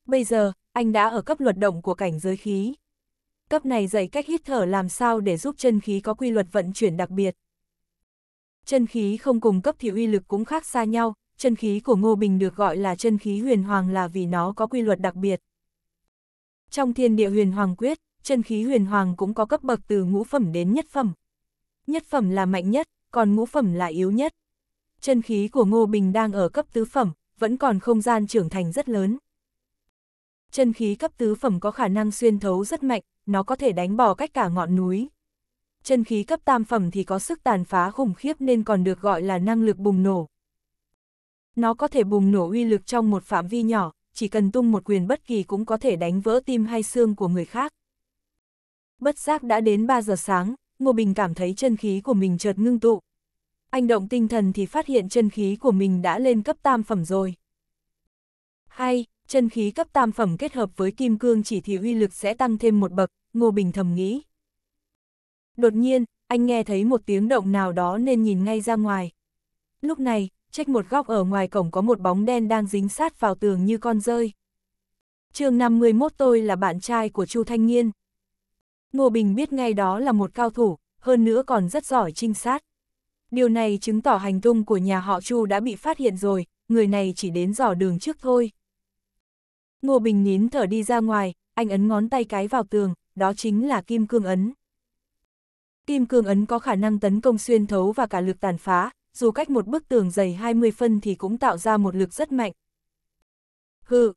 Bây giờ, anh đã ở cấp luật động của cảnh giới khí. Cấp này dạy cách hít thở làm sao để giúp chân khí có quy luật vận chuyển đặc biệt. Chân khí không cùng cấp thì uy lực cũng khác xa nhau, chân khí của Ngô Bình được gọi là chân khí huyền hoàng là vì nó có quy luật đặc biệt. Trong thiên địa huyền hoàng quyết, chân khí huyền hoàng cũng có cấp bậc từ ngũ phẩm đến nhất phẩm. Nhất phẩm là mạnh nhất, còn ngũ phẩm là yếu nhất. Chân khí của Ngô Bình đang ở cấp tứ phẩm, vẫn còn không gian trưởng thành rất lớn. Chân khí cấp tứ phẩm có khả năng xuyên thấu rất mạnh, nó có thể đánh bỏ cách cả ngọn núi. Chân khí cấp tam phẩm thì có sức tàn phá khủng khiếp nên còn được gọi là năng lực bùng nổ. Nó có thể bùng nổ uy lực trong một phạm vi nhỏ, chỉ cần tung một quyền bất kỳ cũng có thể đánh vỡ tim hay xương của người khác. Bất giác đã đến 3 giờ sáng, Ngô Bình cảm thấy chân khí của mình chợt ngưng tụ. Anh động tinh thần thì phát hiện chân khí của mình đã lên cấp tam phẩm rồi. Hay, chân khí cấp tam phẩm kết hợp với kim cương chỉ thì uy lực sẽ tăng thêm một bậc, Ngô Bình thầm nghĩ. Đột nhiên, anh nghe thấy một tiếng động nào đó nên nhìn ngay ra ngoài. Lúc này, trách một góc ở ngoài cổng có một bóng đen đang dính sát vào tường như con rơi. chương 51 tôi là bạn trai của Chu Thanh Nghiên. Ngô Bình biết ngay đó là một cao thủ, hơn nữa còn rất giỏi trinh sát. Điều này chứng tỏ hành tung của nhà họ Chu đã bị phát hiện rồi, người này chỉ đến dò đường trước thôi. Ngô Bình nín thở đi ra ngoài, anh ấn ngón tay cái vào tường, đó chính là kim cương ấn. Kim cương ấn có khả năng tấn công xuyên thấu và cả lực tàn phá, dù cách một bức tường dày 20 phân thì cũng tạo ra một lực rất mạnh. Hừ!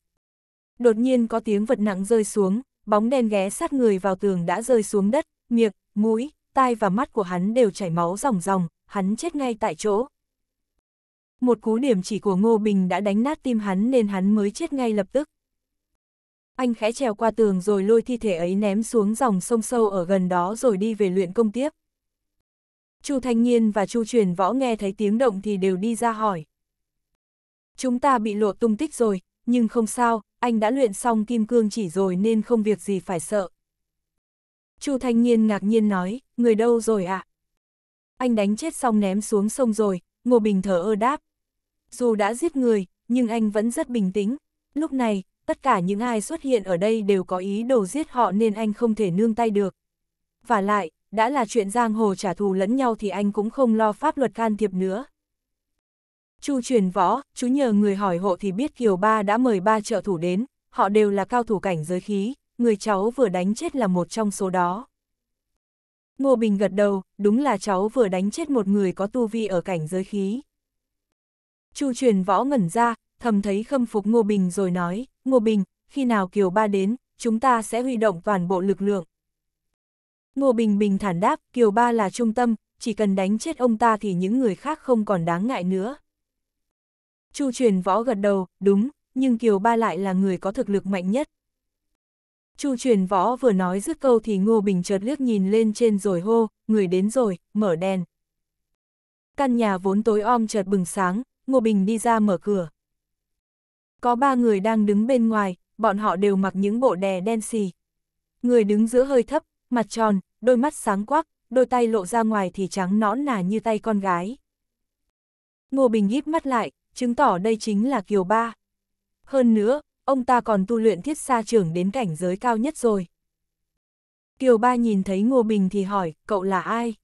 Đột nhiên có tiếng vật nặng rơi xuống, bóng đen ghé sát người vào tường đã rơi xuống đất, miệng, mũi, tai và mắt của hắn đều chảy máu ròng ròng, hắn chết ngay tại chỗ. Một cú điểm chỉ của Ngô Bình đã đánh nát tim hắn nên hắn mới chết ngay lập tức. Anh khẽ trèo qua tường rồi lôi thi thể ấy ném xuống dòng sông sâu ở gần đó rồi đi về luyện công tiếp. Chu Thanh Nhiên và Chu Truyền Võ nghe thấy tiếng động thì đều đi ra hỏi. Chúng ta bị lộ tung tích rồi, nhưng không sao, anh đã luyện xong kim cương chỉ rồi nên không việc gì phải sợ. Chu Thanh Nhiên ngạc nhiên nói, người đâu rồi ạ? À? Anh đánh chết xong ném xuống sông rồi, Ngô Bình thở ơ đáp. Dù đã giết người, nhưng anh vẫn rất bình tĩnh. Lúc này, tất cả những ai xuất hiện ở đây đều có ý đồ giết họ nên anh không thể nương tay được. Và lại, đã là chuyện giang hồ trả thù lẫn nhau thì anh cũng không lo pháp luật can thiệp nữa. Chu truyền võ, chú nhờ người hỏi hộ thì biết Kiều Ba đã mời ba trợ thủ đến, họ đều là cao thủ cảnh giới khí, người cháu vừa đánh chết là một trong số đó. Ngô Bình gật đầu, đúng là cháu vừa đánh chết một người có tu vi ở cảnh giới khí. Chu truyền võ ngẩn ra, thầm thấy khâm phục Ngô Bình rồi nói, Ngô Bình, khi nào Kiều Ba đến, chúng ta sẽ huy động toàn bộ lực lượng, Ngô Bình bình thản đáp, Kiều Ba là trung tâm, chỉ cần đánh chết ông ta thì những người khác không còn đáng ngại nữa. Chu truyền võ gật đầu, đúng, nhưng Kiều Ba lại là người có thực lực mạnh nhất. Chu truyền võ vừa nói dứt câu thì Ngô Bình chợt liếc nhìn lên trên rồi hô, người đến rồi, mở đèn. Căn nhà vốn tối om chợt bừng sáng, Ngô Bình đi ra mở cửa. Có ba người đang đứng bên ngoài, bọn họ đều mặc những bộ đè đen xì. Người đứng giữa hơi thấp, mặt tròn, đôi mắt sáng quắc, đôi tay lộ ra ngoài thì trắng nõn nà như tay con gái. Ngô Bình híp mắt lại, chứng tỏ đây chính là Kiều Ba. Hơn nữa, ông ta còn tu luyện thiết xa trưởng đến cảnh giới cao nhất rồi. Kiều Ba nhìn thấy Ngô Bình thì hỏi, cậu là ai?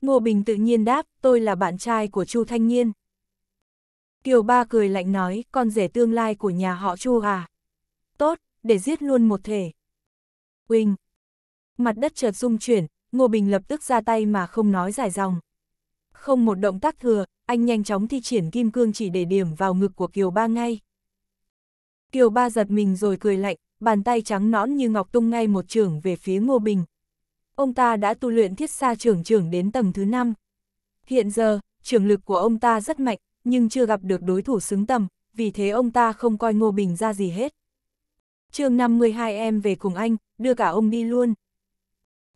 Ngô Bình tự nhiên đáp, tôi là bạn trai của Chu Thanh Nhiên." Kiều Ba cười lạnh nói, con rể tương lai của nhà họ Chu à? Tốt, để giết luôn một thể. Quỳnh, mặt đất chợt rung chuyển, Ngô Bình lập tức ra tay mà không nói dài dòng. Không một động tác thừa, anh nhanh chóng thi triển kim cương chỉ để điểm vào ngực của Kiều Ba ngay. Kiều Ba giật mình rồi cười lạnh, bàn tay trắng nõn như ngọc tung ngay một trường về phía Ngô Bình. Ông ta đã tu luyện thiết xa trưởng trưởng đến tầng thứ 5. Hiện giờ, trường lực của ông ta rất mạnh, nhưng chưa gặp được đối thủ xứng tầm, vì thế ông ta không coi Ngô Bình ra gì hết. chương 52 em về cùng anh, đưa cả ông đi luôn.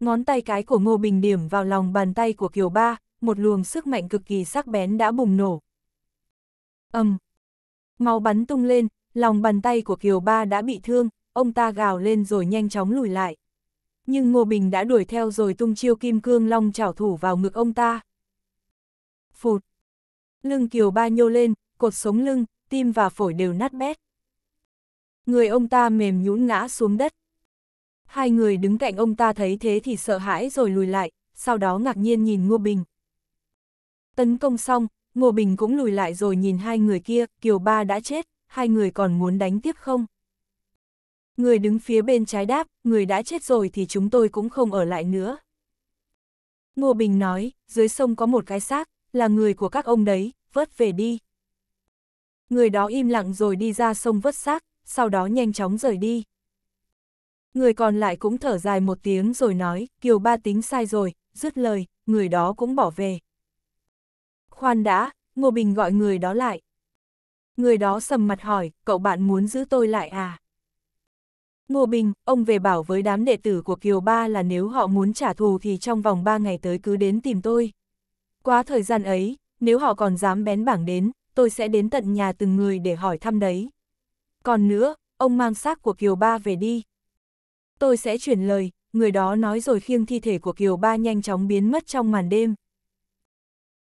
Ngón tay cái của Ngô Bình điểm vào lòng bàn tay của Kiều Ba, một luồng sức mạnh cực kỳ sắc bén đã bùng nổ. Ầm. Um. Máu bắn tung lên, lòng bàn tay của Kiều Ba đã bị thương, ông ta gào lên rồi nhanh chóng lùi lại. Nhưng Ngô Bình đã đuổi theo rồi tung chiêu kim cương long chảo thủ vào ngực ông ta. Phụt. Lưng Kiều Ba nhô lên, cột sống lưng, tim và phổi đều nát bét. Người ông ta mềm nhũn ngã xuống đất. Hai người đứng cạnh ông ta thấy thế thì sợ hãi rồi lùi lại, sau đó ngạc nhiên nhìn Ngô Bình. Tấn công xong, Ngô Bình cũng lùi lại rồi nhìn hai người kia, Kiều Ba đã chết, hai người còn muốn đánh tiếp không? Người đứng phía bên trái đáp, người đã chết rồi thì chúng tôi cũng không ở lại nữa. Ngô Bình nói, dưới sông có một cái xác, là người của các ông đấy, vớt về đi. Người đó im lặng rồi đi ra sông vớt xác, sau đó nhanh chóng rời đi. Người còn lại cũng thở dài một tiếng rồi nói, Kiều Ba tính sai rồi, dứt lời, người đó cũng bỏ về. Khoan đã, Ngô Bình gọi người đó lại. Người đó sầm mặt hỏi, cậu bạn muốn giữ tôi lại à? Ngô Bình, ông về bảo với đám đệ tử của Kiều Ba là nếu họ muốn trả thù thì trong vòng ba ngày tới cứ đến tìm tôi. Quá thời gian ấy, nếu họ còn dám bén bảng đến, tôi sẽ đến tận nhà từng người để hỏi thăm đấy. Còn nữa, ông mang xác của Kiều Ba về đi, tôi sẽ chuyển lời, người đó nói rồi khiêng thi thể của Kiều Ba nhanh chóng biến mất trong màn đêm.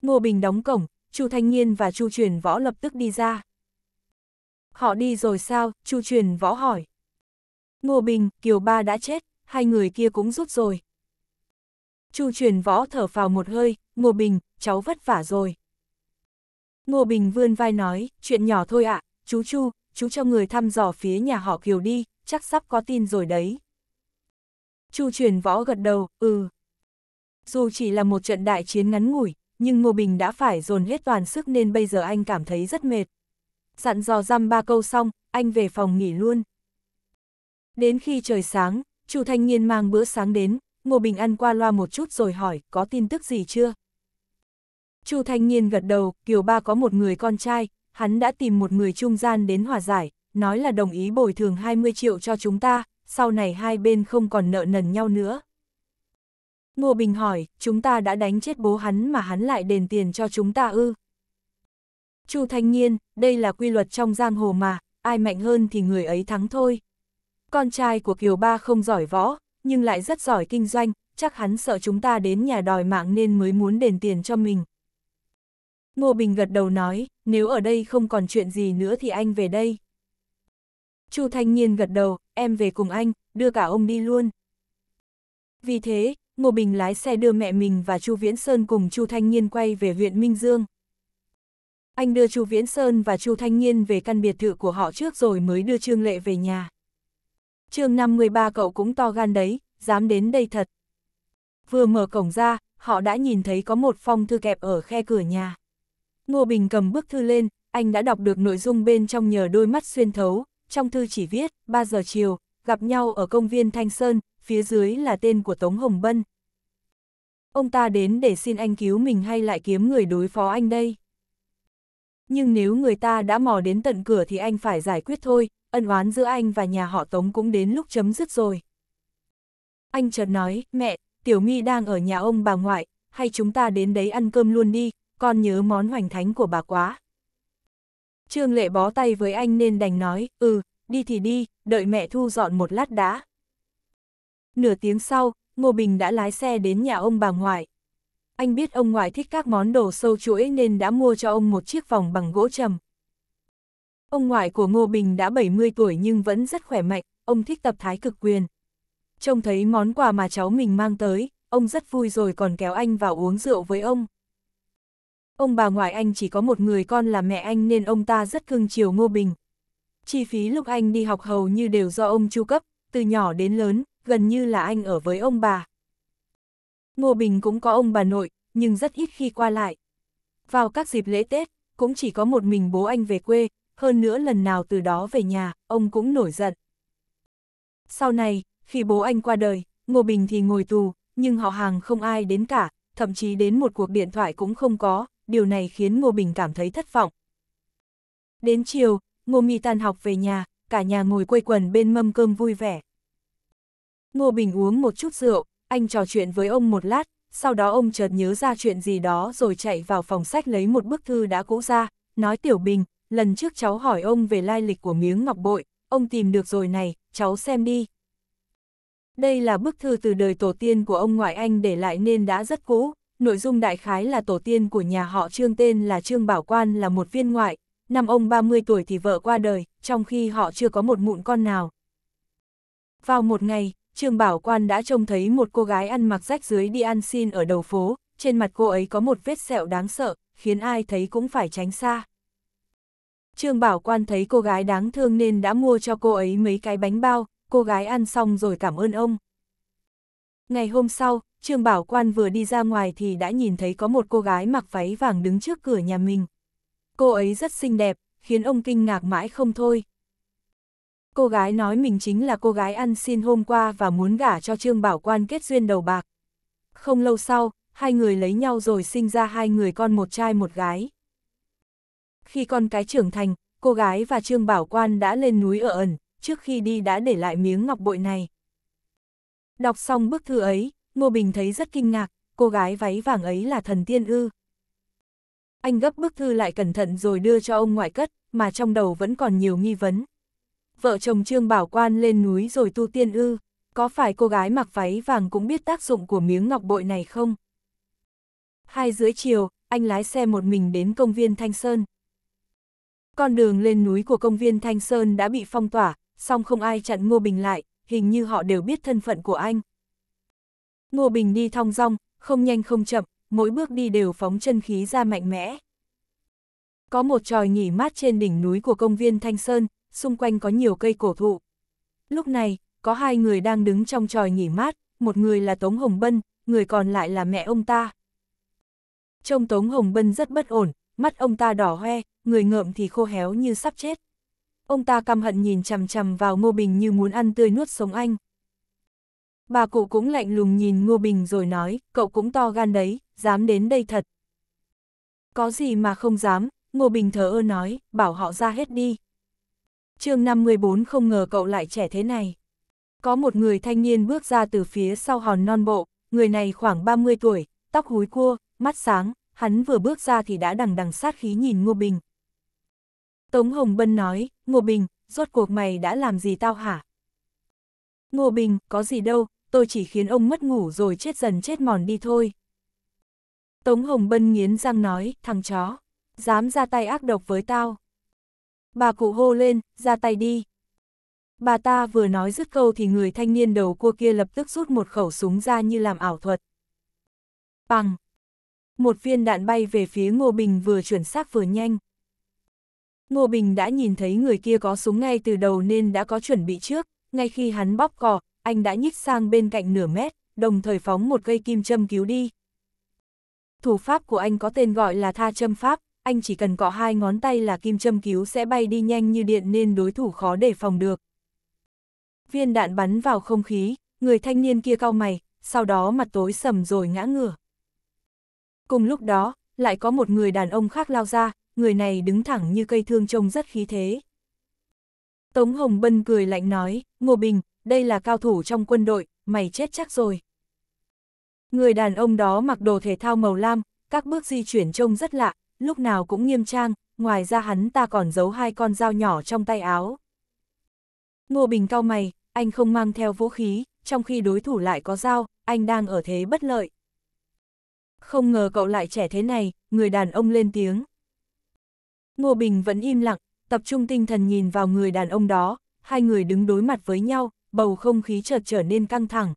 Ngô Bình đóng cổng, Chu Thanh Nhiên và Chu Truyền Võ lập tức đi ra. Họ đi rồi sao? Chu Truyền Võ hỏi. Ngô Bình, Kiều Ba đã chết, hai người kia cũng rút rồi. Chu Truyền Võ thở phào một hơi, Ngô Bình, cháu vất vả rồi. Ngô Bình vươn vai nói, chuyện nhỏ thôi ạ, à, chú Chu, chú cho người thăm dò phía nhà họ Kiều đi, chắc sắp có tin rồi đấy. Chu truyền võ gật đầu, ừ. Dù chỉ là một trận đại chiến ngắn ngủi, nhưng Ngô Bình đã phải dồn hết toàn sức nên bây giờ anh cảm thấy rất mệt. Dặn dò răm ba câu xong, anh về phòng nghỉ luôn. Đến khi trời sáng, Chu Thanh Niên mang bữa sáng đến, Ngô Bình ăn qua loa một chút rồi hỏi có tin tức gì chưa. Chu Thanh Niên gật đầu, Kiều Ba có một người con trai, hắn đã tìm một người trung gian đến hòa giải, nói là đồng ý bồi thường 20 triệu cho chúng ta, sau này hai bên không còn nợ nần nhau nữa. Ngô Bình hỏi, chúng ta đã đánh chết bố hắn mà hắn lại đền tiền cho chúng ta ư. Chu Thanh Nhiên, đây là quy luật trong giang hồ mà, ai mạnh hơn thì người ấy thắng thôi. Con trai của Kiều Ba không giỏi võ, nhưng lại rất giỏi kinh doanh, chắc hắn sợ chúng ta đến nhà đòi mạng nên mới muốn đền tiền cho mình. Ngô Bình gật đầu nói, nếu ở đây không còn chuyện gì nữa thì anh về đây. Chu Thanh Nhiên gật đầu, em về cùng anh, đưa cả ông đi luôn. Vì thế, Ngô Bình lái xe đưa mẹ mình và Chu Viễn Sơn cùng Chu Thanh Nhiên quay về huyện Minh Dương. Anh đưa Chu Viễn Sơn và Chu Thanh Nhiên về căn biệt thự của họ trước rồi mới đưa Trương Lệ về nhà. Chương 53 cậu cũng to gan đấy, dám đến đây thật. Vừa mở cổng ra, họ đã nhìn thấy có một phong thư kẹp ở khe cửa nhà. Ngô Bình cầm bức thư lên, anh đã đọc được nội dung bên trong nhờ đôi mắt xuyên thấu, trong thư chỉ viết, 3 giờ chiều, gặp nhau ở công viên Thanh Sơn, phía dưới là tên của Tống Hồng Bân. Ông ta đến để xin anh cứu mình hay lại kiếm người đối phó anh đây? Nhưng nếu người ta đã mò đến tận cửa thì anh phải giải quyết thôi, ân oán giữa anh và nhà họ Tống cũng đến lúc chấm dứt rồi. Anh chợt nói, mẹ, Tiểu my đang ở nhà ông bà ngoại, hay chúng ta đến đấy ăn cơm luôn đi, con nhớ món hoành thánh của bà quá. Trương Lệ bó tay với anh nên đành nói, ừ, đi thì đi, đợi mẹ thu dọn một lát đã. Nửa tiếng sau, Ngô Bình đã lái xe đến nhà ông bà ngoại. Anh biết ông ngoại thích các món đồ sâu chuỗi nên đã mua cho ông một chiếc vòng bằng gỗ trầm. Ông ngoại của Ngô Bình đã 70 tuổi nhưng vẫn rất khỏe mạnh, ông thích tập thái cực quyền. Trông thấy món quà mà cháu mình mang tới, ông rất vui rồi còn kéo anh vào uống rượu với ông. Ông bà ngoại anh chỉ có một người con là mẹ anh nên ông ta rất cưng chiều Ngô Bình. Chi phí lúc anh đi học hầu như đều do ông chu cấp, từ nhỏ đến lớn, gần như là anh ở với ông bà. Ngô Bình cũng có ông bà nội, nhưng rất ít khi qua lại. Vào các dịp lễ Tết, cũng chỉ có một mình bố anh về quê, hơn nữa lần nào từ đó về nhà, ông cũng nổi giận. Sau này, khi bố anh qua đời, Ngô Bình thì ngồi tù, nhưng họ hàng không ai đến cả, thậm chí đến một cuộc điện thoại cũng không có, điều này khiến Ngô Bình cảm thấy thất vọng. Đến chiều, Ngô Mi tan học về nhà, cả nhà ngồi quây quần bên mâm cơm vui vẻ. Ngô Bình uống một chút rượu, anh trò chuyện với ông một lát, sau đó ông chợt nhớ ra chuyện gì đó rồi chạy vào phòng sách lấy một bức thư đã cũ ra, nói Tiểu Bình, lần trước cháu hỏi ông về lai lịch của miếng ngọc bội, ông tìm được rồi này, cháu xem đi. Đây là bức thư từ đời tổ tiên của ông ngoại anh để lại nên đã rất cũ, nội dung đại khái là tổ tiên của nhà họ Trương tên là Trương Bảo Quan là một viên ngoại, năm ông 30 tuổi thì vợ qua đời, trong khi họ chưa có một mụn con nào. Vào một ngày, Trương Bảo Quan đã trông thấy một cô gái ăn mặc rách dưới đi ăn xin ở đầu phố, trên mặt cô ấy có một vết sẹo đáng sợ, khiến ai thấy cũng phải tránh xa. Trương Bảo Quan thấy cô gái đáng thương nên đã mua cho cô ấy mấy cái bánh bao, cô gái ăn xong rồi cảm ơn ông. Ngày hôm sau, Trương Bảo Quan vừa đi ra ngoài thì đã nhìn thấy có một cô gái mặc váy vàng đứng trước cửa nhà mình. Cô ấy rất xinh đẹp, khiến ông kinh ngạc mãi không thôi. Cô gái nói mình chính là cô gái ăn xin hôm qua và muốn gả cho Trương Bảo Quan kết duyên đầu bạc. Không lâu sau, hai người lấy nhau rồi sinh ra hai người con một trai một gái. Khi con cái trưởng thành, cô gái và Trương Bảo Quan đã lên núi ở ẩn, trước khi đi đã để lại miếng ngọc bội này. Đọc xong bức thư ấy, Ngô Bình thấy rất kinh ngạc, cô gái váy vàng ấy là thần tiên ư. Anh gấp bức thư lại cẩn thận rồi đưa cho ông ngoại cất, mà trong đầu vẫn còn nhiều nghi vấn. Vợ chồng Trương Bảo Quan lên núi rồi tu tiên ư, có phải cô gái mặc váy vàng cũng biết tác dụng của miếng ngọc bội này không? Hai dưới chiều, anh lái xe một mình đến công viên Thanh Sơn. Con đường lên núi của công viên Thanh Sơn đã bị phong tỏa, song không ai chặn Ngô Bình lại, hình như họ đều biết thân phận của anh. Ngô Bình đi thong dong, không nhanh không chậm, mỗi bước đi đều phóng chân khí ra mạnh mẽ. Có một tròi nghỉ mát trên đỉnh núi của công viên Thanh Sơn, xung quanh có nhiều cây cổ thụ. Lúc này, có hai người đang đứng trong tròi nghỉ mát, một người là Tống Hồng Bân, người còn lại là mẹ ông ta. Trông Tống Hồng Bân rất bất ổn, mắt ông ta đỏ hoe, người ngợm thì khô héo như sắp chết. Ông ta căm hận nhìn chằm chằm vào Ngô Bình như muốn ăn tươi nuốt sống anh. Bà cụ cũng lạnh lùng nhìn Ngô Bình rồi nói, cậu cũng to gan đấy, dám đến đây thật. Có gì mà không dám, Ngô Bình thờ ơ nói, bảo họ ra hết đi. chương 54 không ngờ cậu lại trẻ thế này. Có một người thanh niên bước ra từ phía sau hòn non bộ, người này khoảng 30 tuổi, tóc húi cua, mắt sáng, hắn vừa bước ra thì đã đằng đằng sát khí nhìn Ngô Bình. Tống Hồng Bân nói, Ngô Bình, rốt cuộc mày đã làm gì tao hả? Ngô Bình, có gì đâu, tôi chỉ khiến ông mất ngủ rồi chết dần chết mòn đi thôi. Tống Hồng Bân nghiến răng nói, thằng chó, dám ra tay ác độc với tao. Bà cụ hô lên, ra tay đi. Bà ta vừa nói dứt câu thì người thanh niên đầu cua kia lập tức rút một khẩu súng ra như làm ảo thuật. Bằng! Một viên đạn bay về phía Ngô Bình vừa chuẩn xác vừa nhanh. Ngô Bình đã nhìn thấy người kia có súng ngay từ đầu nên đã có chuẩn bị trước, ngay khi hắn bóp cò, anh đã nhích sang bên cạnh nửa mét, đồng thời phóng một cây kim châm cứu đi. Thủ pháp của anh có tên gọi là tha châm pháp, anh chỉ cần cọ hai ngón tay là kim châm cứu sẽ bay đi nhanh như điện nên đối thủ khó để phòng được. Viên đạn bắn vào không khí, người thanh niên kia cau mày, sau đó mặt tối sầm rồi ngã ngửa. Cùng lúc đó, lại có một người đàn ông khác lao ra, người này đứng thẳng như cây thương trông rất khí thế. Tống Hồng Bân cười lạnh nói, Ngô Bình, đây là cao thủ trong quân đội, mày chết chắc rồi. Người đàn ông đó mặc đồ thể thao màu lam, các bước di chuyển trông rất lạ, lúc nào cũng nghiêm trang, ngoài ra hắn ta còn giấu hai con dao nhỏ trong tay áo. Ngô Bình cao mày, anh không mang theo vũ khí, trong khi đối thủ lại có dao, anh đang ở thế bất lợi. Không ngờ cậu lại trẻ thế này, người đàn ông lên tiếng. Ngô Bình vẫn im lặng, tập trung tinh thần nhìn vào người đàn ông đó, hai người đứng đối mặt với nhau, bầu không khí chợt trở nên căng thẳng.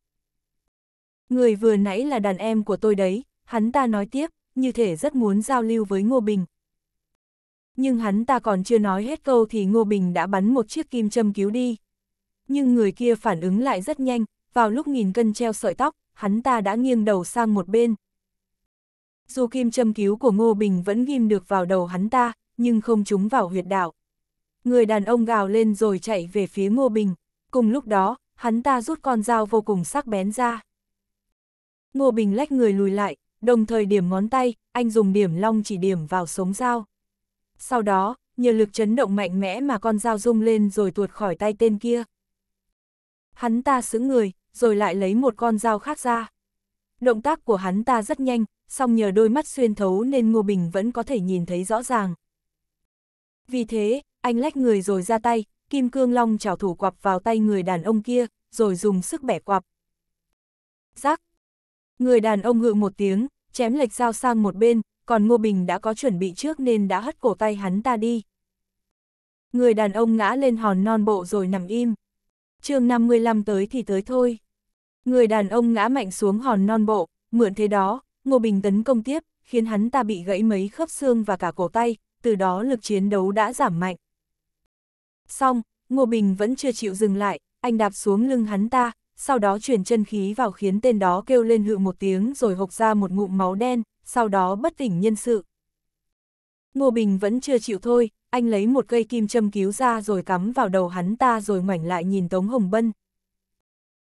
Người vừa nãy là đàn em của tôi đấy, hắn ta nói tiếp, như thể rất muốn giao lưu với Ngô Bình. Nhưng hắn ta còn chưa nói hết câu thì Ngô Bình đã bắn một chiếc kim châm cứu đi. Nhưng người kia phản ứng lại rất nhanh, vào lúc nghìn cân treo sợi tóc, hắn ta đã nghiêng đầu sang một bên. Dù kim châm cứu của Ngô Bình vẫn ghim được vào đầu hắn ta, nhưng không trúng vào huyệt đạo. Người đàn ông gào lên rồi chạy về phía Ngô Bình. Cùng lúc đó, hắn ta rút con dao vô cùng sắc bén ra. Ngô Bình lách người lùi lại, đồng thời điểm ngón tay, anh dùng điểm long chỉ điểm vào sống dao. Sau đó, nhờ lực chấn động mạnh mẽ mà con dao rung lên rồi tuột khỏi tay tên kia. Hắn ta xứng người, rồi lại lấy một con dao khác ra. Động tác của hắn ta rất nhanh, song nhờ đôi mắt xuyên thấu nên Ngô Bình vẫn có thể nhìn thấy rõ ràng. Vì thế, anh lách người rồi ra tay, Kim Cương Long chảo thủ quặp vào tay người đàn ông kia, rồi dùng sức bẻ quặp. Giác! Người đàn ông ngự một tiếng, chém lệch dao sang một bên, còn Ngô Bình đã có chuẩn bị trước nên đã hất cổ tay hắn ta đi. Người đàn ông ngã lên hòn non bộ rồi nằm im. chương 55 tới thì tới thôi. Người đàn ông ngã mạnh xuống hòn non bộ, mượn thế đó, Ngô Bình tấn công tiếp, khiến hắn ta bị gãy mấy khớp xương và cả cổ tay, từ đó lực chiến đấu đã giảm mạnh. Xong, Ngô Bình vẫn chưa chịu dừng lại, anh đạp xuống lưng hắn ta, sau đó chuyển chân khí vào khiến tên đó kêu lên hự một tiếng rồi hộc ra một ngụm máu đen, sau đó bất tỉnh nhân sự. Ngô Bình vẫn chưa chịu thôi, anh lấy một cây kim châm cứu ra rồi cắm vào đầu hắn ta rồi ngoảnh lại nhìn Tống Hồng Bân.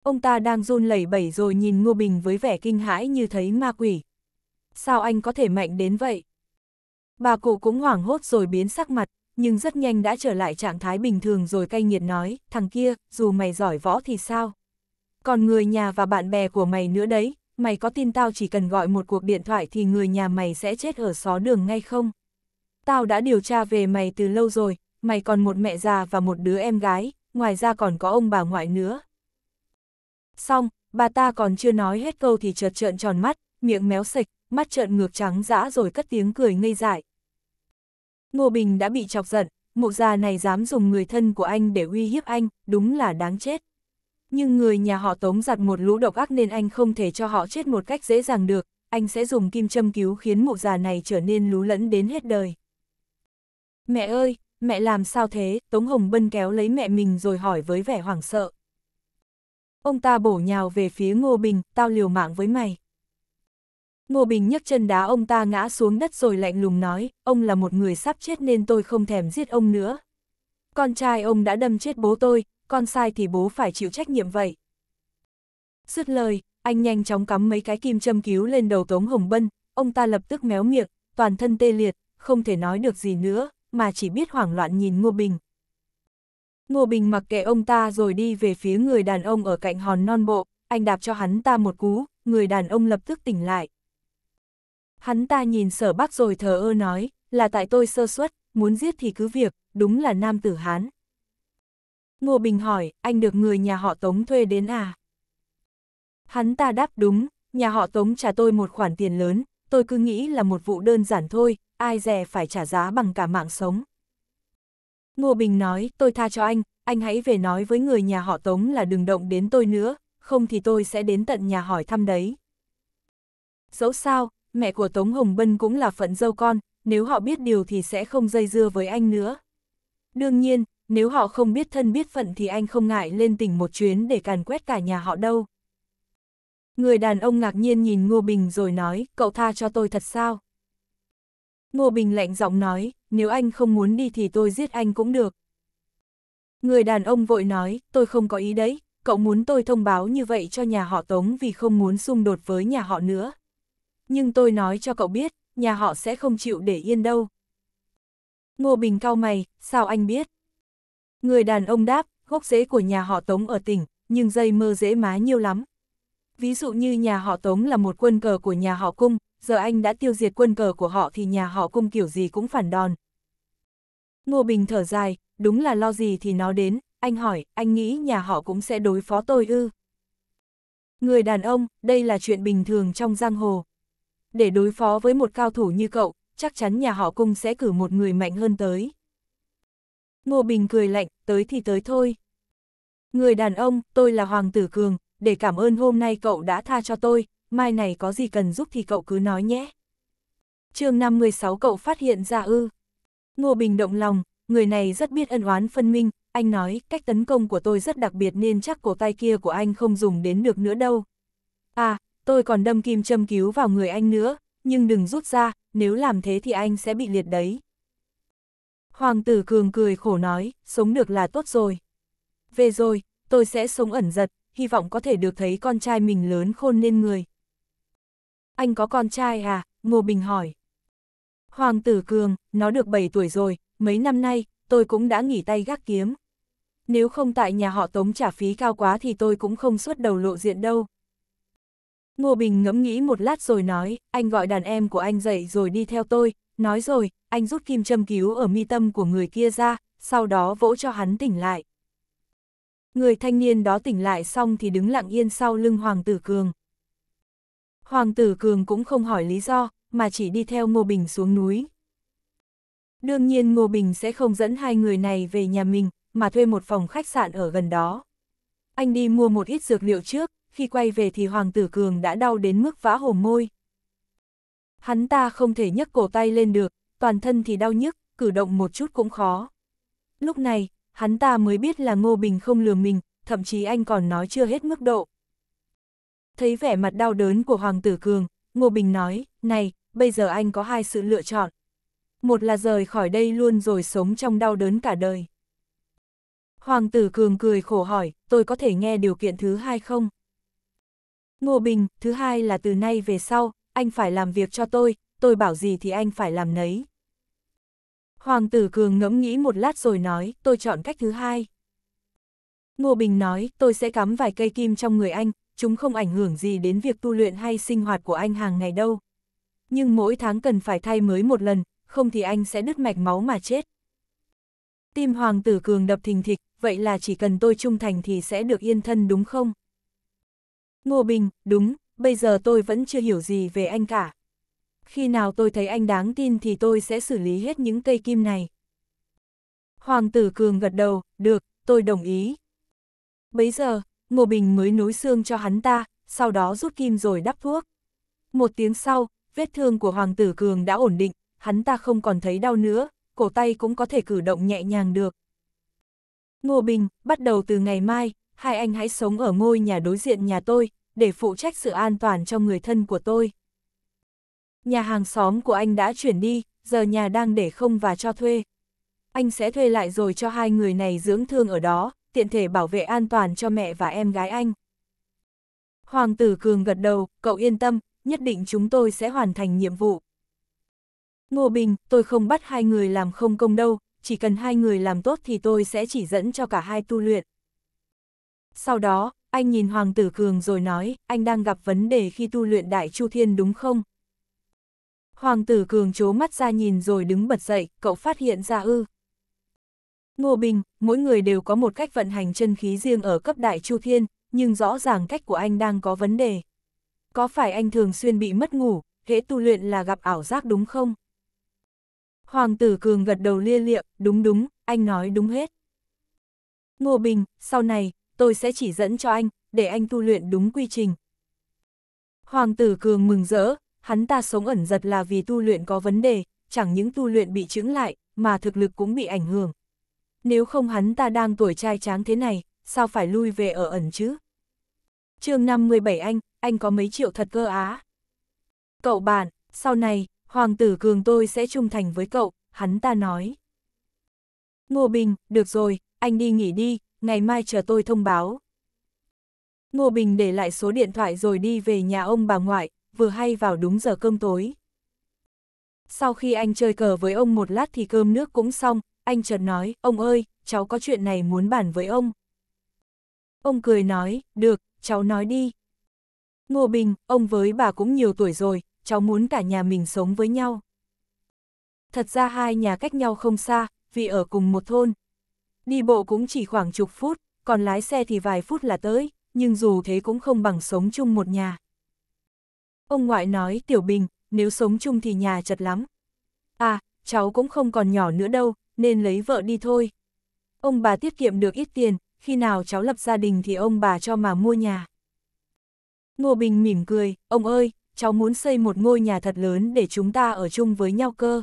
Ông ta đang run lẩy bẩy rồi nhìn Ngô Bình với vẻ kinh hãi như thấy ma quỷ. Sao anh có thể mạnh đến vậy? Bà cụ cũng hoảng hốt rồi biến sắc mặt nhưng rất nhanh đã trở lại trạng thái bình thường rồi cay nghiệt nói, thằng kia, dù mày giỏi võ thì sao? Còn người nhà và bạn bè của mày nữa đấy, mày có tin tao chỉ cần gọi một cuộc điện thoại thì người nhà mày sẽ chết ở xó đường ngay không? Tao đã điều tra về mày từ lâu rồi, mày còn một mẹ già và một đứa em gái, ngoài ra còn có ông bà ngoại nữa. Xong, bà ta còn chưa nói hết câu thì chợt trợn tròn mắt, miệng méo sịch mắt trợn ngược trắng dã rồi cất tiếng cười ngây dại. Ngô Bình đã bị chọc giận, mụ già này dám dùng người thân của anh để uy hiếp anh, đúng là đáng chết. Nhưng người nhà họ tống giặt một lũ độc ác nên anh không thể cho họ chết một cách dễ dàng được, anh sẽ dùng kim châm cứu khiến mụ già này trở nên lú lẫn đến hết đời. Mẹ ơi, mẹ làm sao thế? Tống Hồng Bân kéo lấy mẹ mình rồi hỏi với vẻ hoảng sợ. Ông ta bổ nhào về phía Ngô Bình, tao liều mạng với mày. Ngô Bình nhấc chân đá ông ta ngã xuống đất rồi lạnh lùng nói, ông là một người sắp chết nên tôi không thèm giết ông nữa. Con trai ông đã đâm chết bố tôi, con sai thì bố phải chịu trách nhiệm vậy. Dứt lời, anh nhanh chóng cắm mấy cái kim châm cứu lên đầu Tống Hồng Bân, ông ta lập tức méo miệng, toàn thân tê liệt, không thể nói được gì nữa, mà chỉ biết hoảng loạn nhìn Ngô Bình. Ngô Bình mặc kệ ông ta rồi đi về phía người đàn ông ở cạnh hòn non bộ, anh đạp cho hắn ta một cú, người đàn ông lập tức tỉnh lại, Hắn ta nhìn sở bác rồi thờ ơ nói, là tại tôi sơ suất, muốn giết thì cứ việc, đúng là nam tử Hán. Ngô Bình hỏi, anh được người nhà họ Tống thuê đến à? Hắn ta đáp đúng, nhà họ Tống trả tôi một khoản tiền lớn, tôi cứ nghĩ là một vụ đơn giản thôi, ai dè phải trả giá bằng cả mạng sống. Ngô Bình nói, tôi tha cho anh, anh hãy về nói với người nhà họ Tống là đừng động đến tôi nữa, không thì tôi sẽ đến tận nhà hỏi thăm đấy. Dẫu sao, mẹ của Tống Hồng Bân cũng là phận dâu con, nếu họ biết điều thì sẽ không dây dưa với anh nữa. Đương nhiên, nếu họ không biết thân biết phận thì anh không ngại lên tỉnh một chuyến để càn quét cả nhà họ đâu. Người đàn ông ngạc nhiên nhìn Ngô Bình rồi nói, cậu tha cho tôi thật sao? Ngô Bình lạnh giọng nói, nếu anh không muốn đi thì tôi giết anh cũng được. Người đàn ông vội nói, tôi không có ý đấy, cậu muốn tôi thông báo như vậy cho nhà họ Tống vì không muốn xung đột với nhà họ nữa nhưng tôi nói cho cậu biết, nhà họ sẽ không chịu để yên đâu. Ngô Bình cau mày, sao anh biết? Người đàn ông đáp, gốc rễ của nhà họ Tống ở tỉnh, nhưng dây mơ dễ má nhiều lắm. Ví dụ như nhà họ Tống là một quân cờ của nhà họ Cung, giờ anh đã tiêu diệt quân cờ của họ thì nhà họ Cung kiểu gì cũng phản đòn. Ngô Bình thở dài, đúng là lo gì thì nó đến, anh hỏi, anh nghĩ nhà họ cũng sẽ đối phó tôi ư. Người đàn ông, đây là chuyện bình thường trong giang hồ để đối phó với một cao thủ như cậu, chắc chắn nhà họ cung sẽ cử một người mạnh hơn tới. Ngô Bình cười lạnh, tới thì tới thôi. Người đàn ông, tôi là Hoàng tử Cường, để cảm ơn hôm nay cậu đã tha cho tôi, mai này có gì cần giúp thì cậu cứ nói nhé. chương 56 cậu phát hiện ra ư. Ngô Bình động lòng, người này rất biết ân oán phân minh, anh nói cách tấn công của tôi rất đặc biệt nên chắc cổ tay kia của anh không dùng đến được nữa đâu. À, tôi còn đâm kim châm cứu vào người anh nữa, nhưng đừng rút ra, nếu làm thế thì anh sẽ bị liệt đấy. Hoàng tử cường cười khổ nói, sống được là tốt rồi. Về rồi, tôi sẽ sống ẩn giật, hy vọng có thể được thấy con trai mình lớn khôn nên người. Anh có con trai à? Ngô Bình hỏi. Hoàng tử cường, nó được 7 tuổi rồi, mấy năm nay, tôi cũng đã nghỉ tay gác kiếm. Nếu không tại nhà họ tống trả phí cao quá thì tôi cũng không xuất đầu lộ diện đâu. Ngô Bình ngẫm nghĩ một lát rồi nói, anh gọi đàn em của anh dậy rồi đi theo tôi, nói rồi, anh rút kim châm cứu ở mi tâm của người kia ra, sau đó vỗ cho hắn tỉnh lại. Người thanh niên đó tỉnh lại xong thì đứng lặng yên sau lưng Hoàng tử Cường. Hoàng tử Cường cũng không hỏi lý do, mà chỉ đi theo Ngô Bình xuống núi. Đương nhiên Ngô Bình sẽ không dẫn hai người này về nhà mình, mà thuê một phòng khách sạn ở gần đó. Anh đi mua một ít dược liệu trước, khi quay về thì Hoàng tử Cường đã đau đến mức vã hổ môi. Hắn ta không thể nhấc cổ tay lên được, toàn thân thì đau nhức, cử động một chút cũng khó. Lúc này, hắn ta mới biết là Ngô Bình không lừa mình, thậm chí anh còn nói chưa hết mức độ. Thấy vẻ mặt đau đớn của Hoàng tử Cường, Ngô Bình nói, này, bây giờ anh có hai sự lựa chọn. Một là rời khỏi đây luôn rồi sống trong đau đớn cả đời. Hoàng tử Cường cười khổ hỏi, tôi có thể nghe điều kiện thứ hai không? Ngô Bình, thứ hai là từ nay về sau, anh phải làm việc cho tôi, tôi bảo gì thì anh phải làm nấy. Hoàng tử Cường ngẫm nghĩ một lát rồi nói, tôi chọn cách thứ hai. Ngô Bình nói, tôi sẽ cắm vài cây kim trong người anh, chúng không ảnh hưởng gì đến việc tu luyện hay sinh hoạt của anh hàng ngày đâu. Nhưng mỗi tháng cần phải thay mới một lần, không thì anh sẽ đứt mạch máu mà chết. Tim Hoàng tử Cường đập thình thịch, vậy là chỉ cần tôi trung thành thì sẽ được yên thân đúng không? Ngô Bình, đúng, bây giờ tôi vẫn chưa hiểu gì về anh cả. Khi nào tôi thấy anh đáng tin thì tôi sẽ xử lý hết những cây kim này. Hoàng tử Cường gật đầu, được, tôi đồng ý. Bấy giờ, Ngô Bình mới nối xương cho hắn ta, sau đó rút kim rồi đắp thuốc. Một tiếng sau, vết thương của Hoàng tử Cường đã ổn định, hắn ta không còn thấy đau nữa, cổ tay cũng có thể cử động nhẹ nhàng được. Ngô Bình, bắt đầu từ ngày mai, hai anh hãy sống ở ngôi nhà đối diện nhà tôi, để phụ trách sự an toàn cho người thân của tôi. Nhà hàng xóm của anh đã chuyển đi, giờ nhà đang để không và cho thuê. Anh sẽ thuê lại rồi cho hai người này dưỡng thương ở đó, tiện thể bảo vệ an toàn cho mẹ và em gái anh. Hoàng tử Cường gật đầu, cậu yên tâm, nhất định chúng tôi sẽ hoàn thành nhiệm vụ. Ngô Bình, tôi không bắt hai người làm không công đâu, chỉ cần hai người làm tốt thì tôi sẽ chỉ dẫn cho cả hai tu luyện. Sau đó, anh nhìn Hoàng tử Cường rồi nói, anh đang gặp vấn đề khi tu luyện Đại Chu Thiên đúng không? Hoàng tử Cường chố mắt ra nhìn rồi đứng bật dậy, cậu phát hiện ra ư. Ngô Bình, mỗi người đều có một cách vận hành chân khí riêng ở cấp Đại Chu Thiên, nhưng rõ ràng cách của anh đang có vấn đề. Có phải anh thường xuyên bị mất ngủ, hễ tu luyện là gặp ảo giác đúng không? Hoàng tử Cường gật đầu lia lịa, đúng đúng, anh nói đúng hết. Ngô Bình, sau này, tôi sẽ chỉ dẫn cho anh, để anh tu luyện đúng quy trình. Hoàng tử cường mừng rỡ, hắn ta sống ẩn giật là vì tu luyện có vấn đề, chẳng những tu luyện bị chững lại, mà thực lực cũng bị ảnh hưởng. Nếu không hắn ta đang tuổi trai tráng thế này, sao phải lui về ở ẩn chứ? chương 57 anh, anh có mấy triệu thật cơ á? Cậu bạn, sau này, hoàng tử cường tôi sẽ trung thành với cậu, hắn ta nói. Ngô Bình, được rồi, anh đi nghỉ đi, ngày mai chờ tôi thông báo. Ngô Bình để lại số điện thoại rồi đi về nhà ông bà ngoại, vừa hay vào đúng giờ cơm tối. Sau khi anh chơi cờ với ông một lát thì cơm nước cũng xong, anh chợt nói, ông ơi, cháu có chuyện này muốn bàn với ông. Ông cười nói, được, cháu nói đi. Ngô Bình, ông với bà cũng nhiều tuổi rồi, cháu muốn cả nhà mình sống với nhau. Thật ra hai nhà cách nhau không xa, vì ở cùng một thôn, đi bộ cũng chỉ khoảng chục phút, còn lái xe thì vài phút là tới, nhưng dù thế cũng không bằng sống chung một nhà. Ông ngoại nói Tiểu Bình, nếu sống chung thì nhà chật lắm. À, cháu cũng không còn nhỏ nữa đâu, nên lấy vợ đi thôi. Ông bà tiết kiệm được ít tiền, khi nào cháu lập gia đình thì ông bà cho mà mua nhà. Ngô Bình mỉm cười, ông ơi, cháu muốn xây một ngôi nhà thật lớn để chúng ta ở chung với nhau cơ.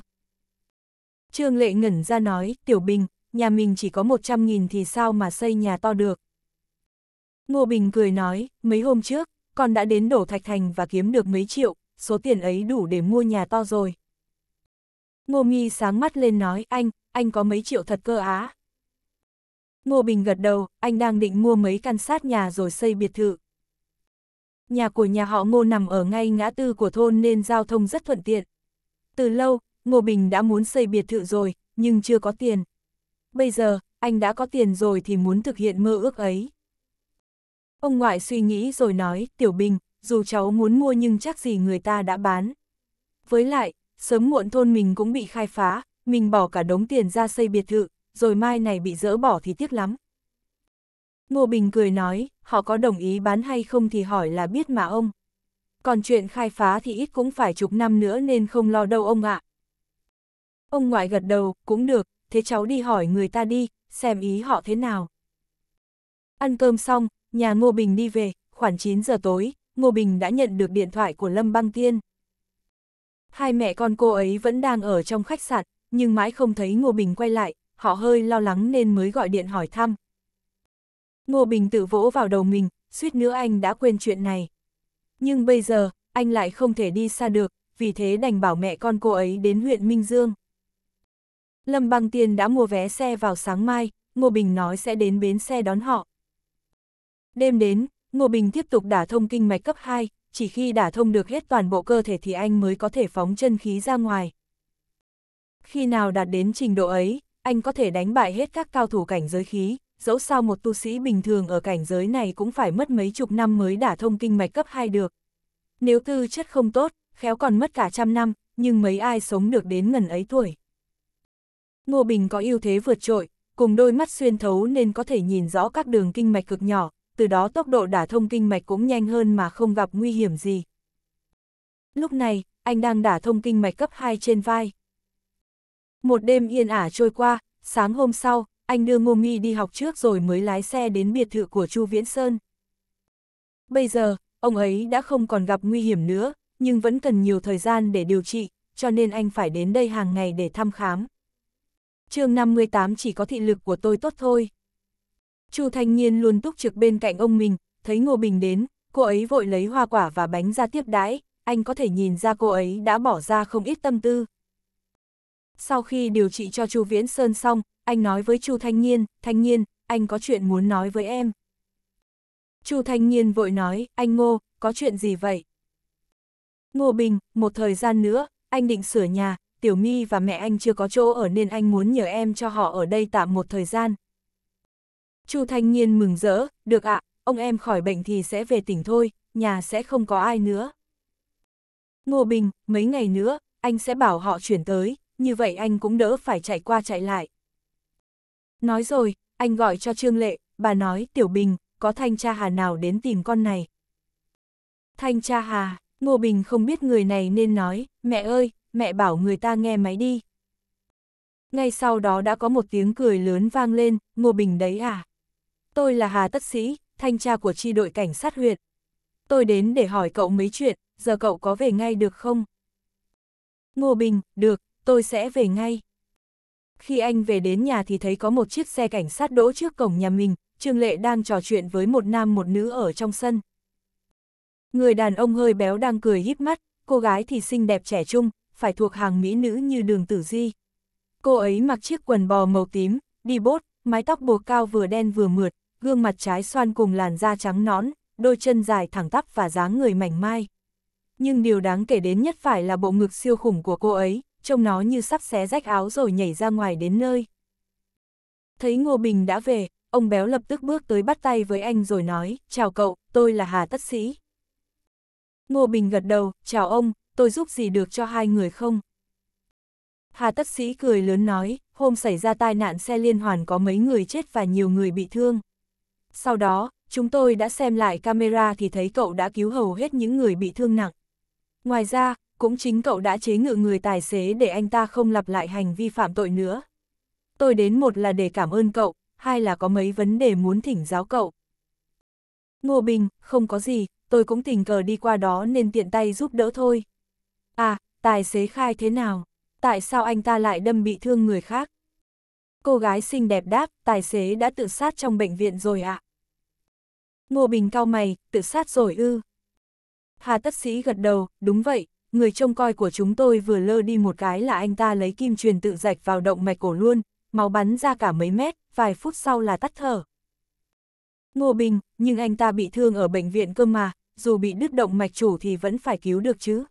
Trương Lệ ngẩn ra nói, Tiểu Bình, nhà mình chỉ có 100.000 thì sao mà xây nhà to được. Ngô Bình cười nói, mấy hôm trước, con đã đến đổ thạch thành và kiếm được mấy triệu, số tiền ấy đủ để mua nhà to rồi. Ngô Nghi sáng mắt lên nói, anh, anh có mấy triệu thật cơ á. Ngô Bình gật đầu, anh đang định mua mấy căn sát nhà rồi xây biệt thự. Nhà của nhà họ Ngô nằm ở ngay ngã tư của thôn nên giao thông rất thuận tiện. Từ lâu, Ngô Bình đã muốn xây biệt thự rồi, nhưng chưa có tiền bây giờ, anh đã có tiền rồi thì muốn thực hiện mơ ước ấy. Ông ngoại suy nghĩ rồi nói, Tiểu Bình, dù cháu muốn mua nhưng chắc gì người ta đã bán. Với lại, sớm muộn thôn mình cũng bị khai phá, mình bỏ cả đống tiền ra xây biệt thự, rồi mai này bị dỡ bỏ thì tiếc lắm. Ngô Bình cười nói, họ có đồng ý bán hay không thì hỏi là biết mà ông. Còn chuyện khai phá thì ít cũng phải chục năm nữa nên không lo đâu ông ạ. À. Ông ngoại gật đầu, cũng được, thế cháu đi hỏi người ta đi, xem ý họ thế nào. Ăn cơm xong, nhà Ngô Bình đi về, khoảng 9 giờ tối, Ngô Bình đã nhận được điện thoại của Lâm Băng Tiên. Hai mẹ con cô ấy vẫn đang ở trong khách sạn, nhưng mãi không thấy Ngô Bình quay lại, họ hơi lo lắng nên mới gọi điện hỏi thăm. Ngô Bình tự vỗ vào đầu mình, suýt nữa anh đã quên chuyện này. Nhưng bây giờ, anh lại không thể đi xa được, vì thế đành bảo mẹ con cô ấy đến huyện Minh Dương. Lâm Băng Tiên đã mua vé xe vào sáng mai, Ngô Bình nói sẽ đến bến xe đón họ. Đêm đến, Ngô Bình tiếp tục đả thông kinh mạch cấp 2, chỉ khi đả thông được hết toàn bộ cơ thể thì anh mới có thể phóng chân khí ra ngoài. Khi nào đạt đến trình độ ấy, anh có thể đánh bại hết các cao thủ cảnh giới khí, dẫu sao một tu sĩ bình thường ở cảnh giới này cũng phải mất mấy chục năm mới đả thông kinh mạch cấp 2 được. Nếu tư chất không tốt, khéo còn mất cả trăm năm, nhưng mấy ai sống được đến ngần ấy tuổi. Ngô Bình có ưu thế vượt trội, cùng đôi mắt xuyên thấu nên có thể nhìn rõ các đường kinh mạch cực nhỏ, từ đó tốc độ đả thông kinh mạch cũng nhanh hơn mà không gặp nguy hiểm gì. Lúc này, anh đang đả thông kinh mạch cấp 2 trên vai. Một đêm yên ả trôi qua, sáng hôm sau, anh đưa Ngô Mi đi học trước rồi mới lái xe đến biệt thự của Chu Viễn Sơn. Bây giờ, ông ấy đã không còn gặp nguy hiểm nữa, nhưng vẫn cần nhiều thời gian để điều trị, cho nên anh phải đến đây hàng ngày để thăm khám chương 58 chỉ có thị lực của tôi tốt thôi. Chu Thanh Nhiên luôn túc trực bên cạnh ông mình, thấy Ngô Bình đến, cô ấy vội lấy hoa quả và bánh ra tiếp đãi, anh có thể nhìn ra cô ấy đã bỏ ra không ít tâm tư. Sau khi điều trị cho Chu Viễn Sơn xong, anh nói với Chu Thanh Nhiên, Thanh Nhiên, anh có chuyện muốn nói với em. Chu Thanh Nhiên vội nói, anh Ngô, có chuyện gì vậy? Ngô Bình, một thời gian nữa, anh định sửa nhà, Tiểu My và mẹ anh chưa có chỗ ở nên anh muốn nhờ em cho họ ở đây tạm một thời gian. Chu Thanh Nhiên mừng rỡ, được ạ, ông em khỏi bệnh thì sẽ về tỉnh thôi, nhà sẽ không có ai nữa. Ngô Bình, mấy ngày nữa, anh sẽ bảo họ chuyển tới, như vậy anh cũng đỡ phải chạy qua chạy lại. Nói rồi, anh gọi cho Trương Lệ, bà nói Tiểu Bình, có Thanh Cha Hà nào đến tìm con này. Thanh Cha Hà, Ngô Bình không biết người này nên nói, mẹ ơi, mẹ bảo người ta nghe máy đi. Ngay sau đó đã có một tiếng cười lớn vang lên, Ngô Bình đấy à? Tôi là Hà Tất Sĩ, thanh tra của tri đội cảnh sát huyện. Tôi đến để hỏi cậu mấy chuyện, giờ cậu có về ngay được không? Ngô Bình, được, tôi sẽ về ngay. Khi anh về đến nhà thì thấy có một chiếc xe cảnh sát đỗ trước cổng nhà mình, Trương Lệ đang trò chuyện với một nam một nữ ở trong sân. Người đàn ông hơi béo đang cười híp mắt, cô gái thì xinh đẹp trẻ trung, phải thuộc hàng mỹ nữ như đường tử di. Cô ấy mặc chiếc quần bò màu tím, đi bốt, mái tóc buộc cao vừa đen vừa mượt, gương mặt trái xoan cùng làn da trắng nõn, đôi chân dài thẳng tắp và dáng người mảnh mai. Nhưng điều đáng kể đến nhất phải là bộ ngực siêu khủng của cô ấy, trông nó như sắp xé rách áo rồi nhảy ra ngoài đến nơi. Thấy Ngô Bình đã về, ông béo lập tức bước tới bắt tay với anh rồi nói, chào cậu, tôi là Hà Tất Sĩ. Ngô Bình gật đầu, chào ông, tôi giúp gì được cho hai người không? Hà tất sĩ cười lớn nói, hôm xảy ra tai nạn xe liên hoàn có mấy người chết và nhiều người bị thương. Sau đó, chúng tôi đã xem lại camera thì thấy cậu đã cứu hầu hết những người bị thương nặng. Ngoài ra, cũng chính cậu đã chế ngự người tài xế để anh ta không lặp lại hành vi phạm tội nữa. Tôi đến một là để cảm ơn cậu, hai là có mấy vấn đề muốn thỉnh giáo cậu. Ngô Bình, không có gì, tôi cũng tình cờ đi qua đó nên tiện tay giúp đỡ thôi. À, tài xế khai thế nào? Tại sao anh ta lại đâm bị thương người khác? Cô gái xinh đẹp đáp, tài xế đã tự sát trong bệnh viện rồi ạ. Ngô Bình cao mày, tự sát rồi ư. Hà tất sĩ gật đầu, đúng vậy, người trông coi của chúng tôi vừa lơ đi một cái là anh ta lấy kim truyền tự rạch vào động mạch cổ luôn, máu bắn ra cả mấy mét, vài phút sau là tắt thở. Ngô Bình, nhưng anh ta bị thương ở bệnh viện cơ mà, dù bị đứt động mạch chủ thì vẫn phải cứu được chứ.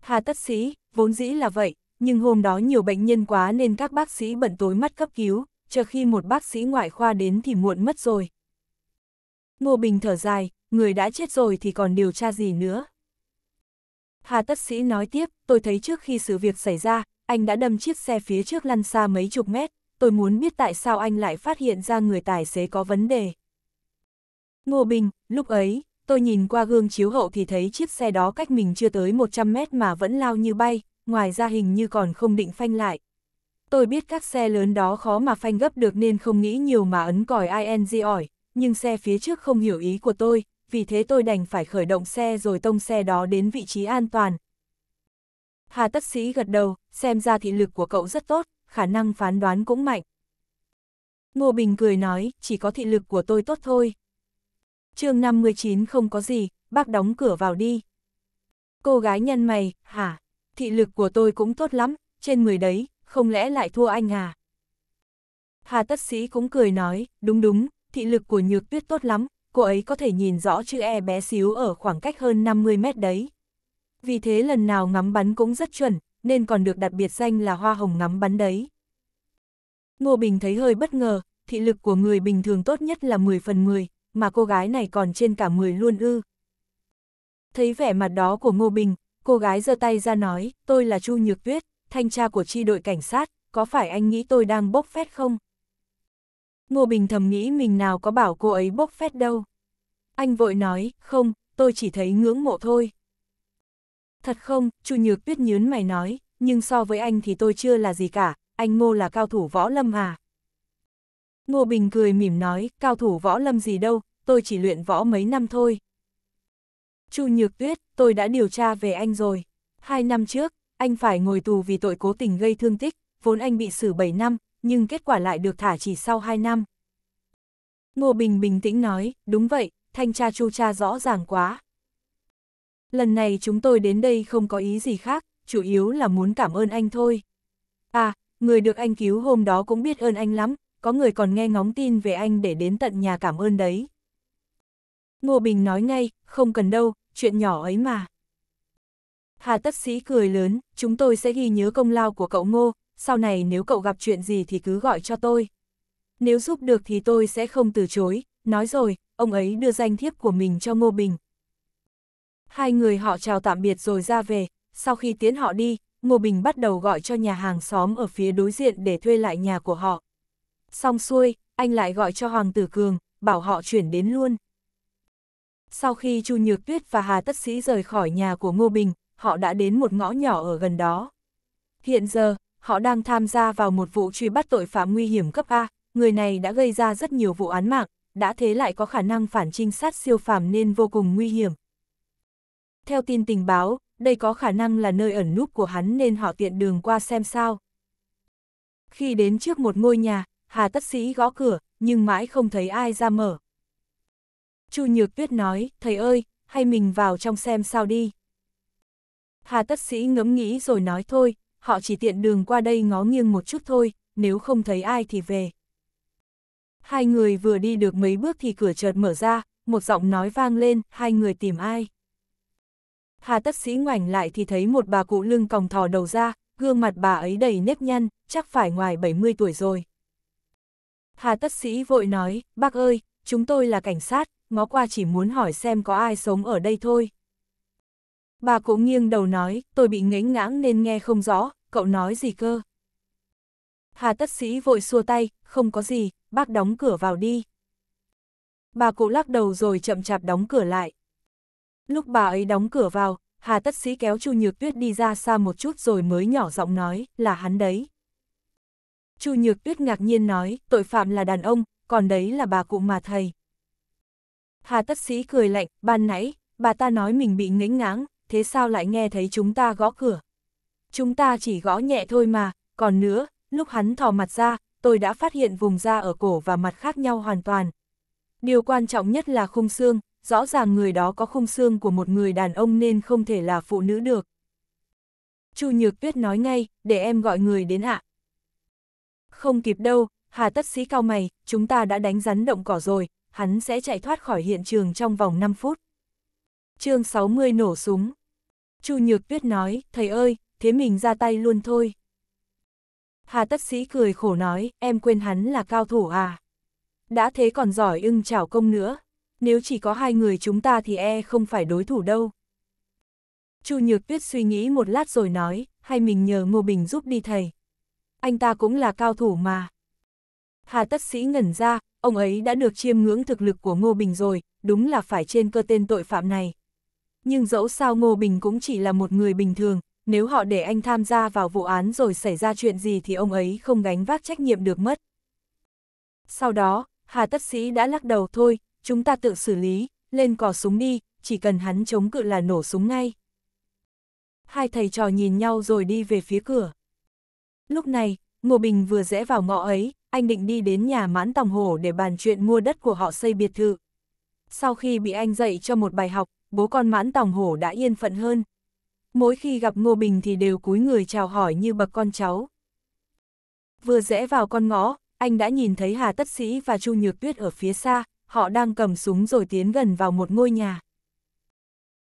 Hà tất sĩ, vốn dĩ là vậy, nhưng hôm đó nhiều bệnh nhân quá nên các bác sĩ bận tối mắt cấp cứu, chờ khi một bác sĩ ngoại khoa đến thì muộn mất rồi. Ngô Bình thở dài, người đã chết rồi thì còn điều tra gì nữa. Hà tất sĩ nói tiếp, tôi thấy trước khi sự việc xảy ra, anh đã đâm chiếc xe phía trước lăn xa mấy chục mét, tôi muốn biết tại sao anh lại phát hiện ra người tài xế có vấn đề. Ngô Bình, lúc ấy, tôi nhìn qua gương chiếu hậu thì thấy chiếc xe đó cách mình chưa tới 100 mét mà vẫn lao như bay, ngoài ra hình như còn không định phanh lại. Tôi biết các xe lớn đó khó mà phanh gấp được nên không nghĩ nhiều mà ấn còi ING ỏi, nhưng xe phía trước không hiểu ý của tôi, vì thế tôi đành phải khởi động xe rồi tông xe đó đến vị trí an toàn. Hà tất sĩ gật đầu, xem ra thị lực của cậu rất tốt, khả năng phán đoán cũng mạnh. Ngô Bình cười nói, chỉ có thị lực của tôi tốt thôi, chương 59 không có gì, bác đóng cửa vào đi. Cô gái nhân mày, hả, thị lực của tôi cũng tốt lắm, trên 10 đấy, không lẽ lại thua anh à? Hà tất sĩ cũng cười nói, đúng đúng, thị lực của nhược tuyết tốt lắm, cô ấy có thể nhìn rõ chữ E bé xíu ở khoảng cách hơn 50 mét đấy. Vì thế lần nào ngắm bắn cũng rất chuẩn, nên còn được đặc biệt danh là hoa hồng ngắm bắn đấy. Ngô Bình thấy hơi bất ngờ, thị lực của người bình thường tốt nhất là 10 phần 10, mà cô gái này còn trên cả 10 luôn ư. Thấy vẻ mặt đó của Ngô Bình, cô gái giơ tay ra nói, tôi là Chu Nhược Tuyết, thanh tra của tri đội cảnh sát, có phải anh nghĩ tôi đang bốc phét không? Ngô Bình thầm nghĩ mình nào có bảo cô ấy bốc phét đâu. Anh vội nói, không, tôi chỉ thấy ngưỡng mộ thôi. Thật không, Chu Nhược Tuyết nhớn mày nói, nhưng so với anh thì tôi chưa là gì cả, anh Ngô là cao thủ võ lâm à. Ngô Bình cười mỉm nói, cao thủ võ lâm gì đâu, tôi chỉ luyện võ mấy năm thôi. Chu Nhược Tuyết, tôi đã điều tra về anh rồi. Hai năm trước, anh phải ngồi tù vì tội cố tình gây thương tích, vốn anh bị xử 7 năm, nhưng kết quả lại được thả chỉ sau 2 năm. Ngô Bình bình tĩnh nói, đúng vậy, thanh tra chu tra rõ ràng quá. Lần này chúng tôi đến đây không có ý gì khác, chủ yếu là muốn cảm ơn anh thôi. À, người được anh cứu hôm đó cũng biết ơn anh lắm, có người còn nghe ngóng tin về anh để đến tận nhà cảm ơn đấy. Ngô Bình nói ngay, không cần đâu, chuyện nhỏ ấy mà. Hà tất sĩ cười lớn, chúng tôi sẽ ghi nhớ công lao của cậu Ngô, sau này nếu cậu gặp chuyện gì thì cứ gọi cho tôi. Nếu giúp được thì tôi sẽ không từ chối, nói rồi, ông ấy đưa danh thiếp của mình cho Ngô Bình. Hai người họ chào tạm biệt rồi ra về, sau khi tiến họ đi, Ngô Bình bắt đầu gọi cho nhà hàng xóm ở phía đối diện để thuê lại nhà của họ. Xong xuôi, anh lại gọi cho Hoàng Tử Cường, bảo họ chuyển đến luôn. Sau khi Chu Nhược Tuyết và Hà Tất Sĩ rời khỏi nhà của Ngô Bình, họ đã đến một ngõ nhỏ ở gần đó. Hiện giờ, họ đang tham gia vào một vụ truy bắt tội phạm nguy hiểm cấp A, người này đã gây ra rất nhiều vụ án mạng, đã thế lại có khả năng phản trinh sát siêu phàm nên vô cùng nguy hiểm. Theo tin tình báo, đây có khả năng là nơi ẩn núp của hắn nên họ tiện đường qua xem sao. Khi đến trước một ngôi nhà, Hà Tất Sĩ gõ cửa, nhưng mãi không thấy ai ra mở. Chu Nhược Tuyết nói, thầy ơi, hay mình vào trong xem sao đi. Hà tất sĩ ngẫm nghĩ rồi nói thôi, họ chỉ tiện đường qua đây ngó nghiêng một chút thôi, nếu không thấy ai thì về. Hai người vừa đi được mấy bước thì cửa chợt mở ra, một giọng nói vang lên, hai người tìm ai. Hà tất sĩ ngoảnh lại thì thấy một bà cụ lưng còng thò đầu ra, gương mặt bà ấy đầy nếp nhăn, chắc phải ngoài 70 tuổi rồi. Hà tất sĩ vội nói, bác ơi, chúng tôi là cảnh sát, ngó qua chỉ muốn hỏi xem có ai sống ở đây thôi. Bà cũng nghiêng đầu nói, tôi bị ngấy ngãng nên nghe không rõ, cậu nói gì cơ. Hà tất sĩ vội xua tay, không có gì, bác đóng cửa vào đi. Bà cụ lắc đầu rồi chậm chạp đóng cửa lại. Lúc bà ấy đóng cửa vào, Hà tất sĩ kéo Chu Nhược Tuyết đi ra xa một chút rồi mới nhỏ giọng nói, là hắn đấy. Chu Nhược Tuyết ngạc nhiên nói, tội phạm là đàn ông, còn đấy là bà cụ mà thầy. Hà tất sĩ cười lạnh, ban nãy, bà ta nói mình bị nghĩnh ngáng, thế sao lại nghe thấy chúng ta gõ cửa? Chúng ta chỉ gõ nhẹ thôi mà, còn nữa, lúc hắn thò mặt ra, tôi đã phát hiện vùng da ở cổ và mặt khác nhau hoàn toàn. Điều quan trọng nhất là khung xương, rõ ràng người đó có khung xương của một người đàn ông nên không thể là phụ nữ được. Chu Nhược Tuyết nói ngay, để em gọi người đến ạ. Không kịp đâu, Hà Tất Sĩ cao mày, chúng ta đã đánh rắn động cỏ rồi, hắn sẽ chạy thoát khỏi hiện trường trong vòng 5 phút. chương 60 nổ súng. Chu Nhược Tuyết nói, thầy ơi, thế mình ra tay luôn thôi. Hà tất sĩ cười khổ nói, em quên hắn là cao thủ à. Đã thế còn giỏi ưng chảo công nữa, nếu chỉ có hai người chúng ta thì e không phải đối thủ đâu. Chu Nhược Tuyết suy nghĩ một lát rồi nói, hay mình nhờ Ngô Bình giúp đi thầy. Anh ta cũng là cao thủ mà. Hà tất sĩ ngẩn ra, ông ấy đã được chiêm ngưỡng thực lực của Ngô Bình rồi, đúng là phải trên cơ tên tội phạm này. Nhưng dẫu sao Ngô Bình cũng chỉ là một người bình thường, nếu họ để anh tham gia vào vụ án rồi xảy ra chuyện gì thì ông ấy không gánh vác trách nhiệm được mất. Sau đó, Hà Tất Sĩ đã lắc đầu thôi, chúng ta tự xử lý, lên cò súng đi, chỉ cần hắn chống cự là nổ súng ngay. Hai thầy trò nhìn nhau rồi đi về phía cửa. Lúc này, Ngô Bình vừa rẽ vào ngõ ấy, anh định đi đến nhà mãn tòng hổ để bàn chuyện mua đất của họ xây biệt thự. Sau khi bị anh dạy cho một bài học, bố con mãn tòng hổ đã yên phận hơn. Mỗi khi gặp Ngô Bình thì đều cúi người chào hỏi như bậc con cháu. Vừa rẽ vào con ngõ, anh đã nhìn thấy Hà Tất Sĩ và Chu Nhược Tuyết ở phía xa, họ đang cầm súng rồi tiến gần vào một ngôi nhà.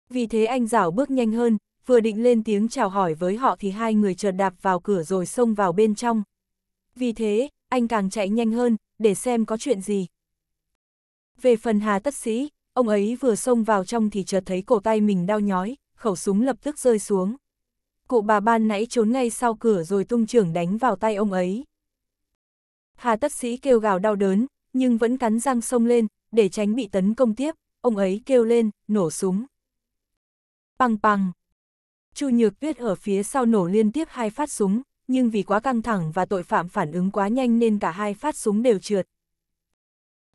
Vì thế anh rảo bước nhanh hơn, vừa định lên tiếng chào hỏi với họ thì hai người chợt đạp vào cửa rồi xông vào bên trong. Vì thế, anh càng chạy nhanh hơn, để xem có chuyện gì. Về phần Hà Tất Sĩ, ông ấy vừa xông vào trong thì chợt thấy cổ tay mình đau nhói, khẩu súng lập tức rơi xuống. Cụ bà ban nãy trốn ngay sau cửa rồi tung trưởng đánh vào tay ông ấy. Hà Tất Sĩ kêu gào đau đớn, nhưng vẫn cắn răng xông lên, để tránh bị tấn công tiếp, ông ấy kêu lên, nổ súng. Bằng bằng. Chu Nhược Tuyết ở phía sau nổ liên tiếp hai phát súng, nhưng vì quá căng thẳng và tội phạm phản ứng quá nhanh nên cả hai phát súng đều trượt.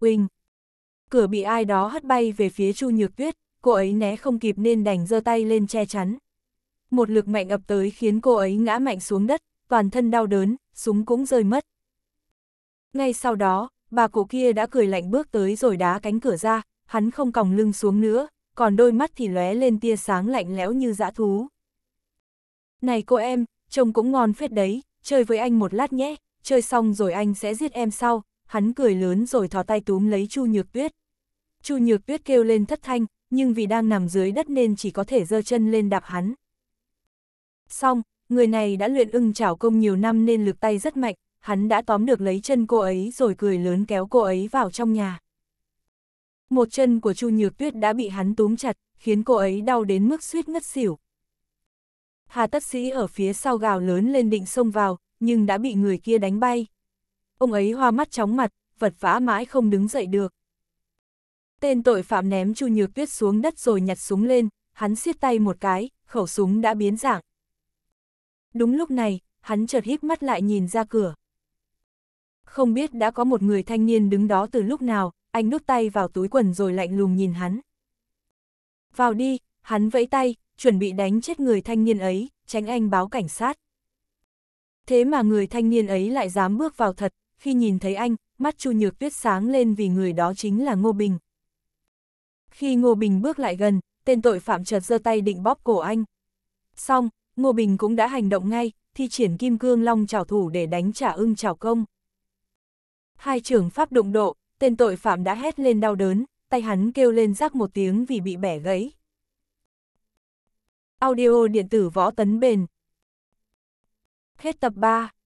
Quỳnh, Cửa bị ai đó hất bay về phía Chu Nhược Tuyết, cô ấy né không kịp nên đành giơ tay lên che chắn. Một lực mạnh ập tới khiến cô ấy ngã mạnh xuống đất, toàn thân đau đớn, súng cũng rơi mất. Ngay sau đó, bà cụ kia đã cười lạnh bước tới rồi đá cánh cửa ra, hắn không còng lưng xuống nữa, còn đôi mắt thì lóe lên tia sáng lạnh lẽo như dã thú. Này cô em, trông cũng ngon phết đấy, chơi với anh một lát nhé, chơi xong rồi anh sẽ giết em sau, hắn cười lớn rồi thò tay túm lấy Chu Nhược Tuyết. Chu Nhược Tuyết kêu lên thất thanh, nhưng vì đang nằm dưới đất nên chỉ có thể giơ chân lên đạp hắn. Xong, người này đã luyện ưng chảo công nhiều năm nên lực tay rất mạnh, hắn đã tóm được lấy chân cô ấy rồi cười lớn kéo cô ấy vào trong nhà. Một chân của Chu Nhược Tuyết đã bị hắn túm chặt, khiến cô ấy đau đến mức suýt ngất xỉu, Hà Tất Sĩ ở phía sau gào lớn lên định xông vào, nhưng đã bị người kia đánh bay. Ông ấy hoa mắt chóng mặt, vật vã mãi không đứng dậy được. Tên tội phạm ném Chu Nhược Tuyết xuống đất rồi nhặt súng lên, hắn siết tay một cái, khẩu súng đã biến dạng. Đúng lúc này, hắn chợt híp mắt lại nhìn ra cửa. Không biết đã có một người thanh niên đứng đó từ lúc nào, anh đút tay vào túi quần rồi lạnh lùng nhìn hắn. Vào đi, hắn vẫy tay, chuẩn bị đánh chết người thanh niên ấy, tránh anh báo cảnh sát. Thế mà người thanh niên ấy lại dám bước vào thật, khi nhìn thấy anh, mắt Chu Nhược Tuyết sáng lên vì người đó chính là Ngô Bình. Khi Ngô Bình bước lại gần, tên tội phạm chợt giơ tay định bóp cổ anh. Xong, Ngô Bình cũng đã hành động ngay, thi triển kim cương long trảo thủ để đánh trả ưng trảo công. Hai trưởng pháp đụng độ, tên tội phạm đã hét lên đau đớn, tay hắn kêu lên rác một tiếng vì bị bẻ gãy. Audio điện tử võ tấn bền. Hết tập 3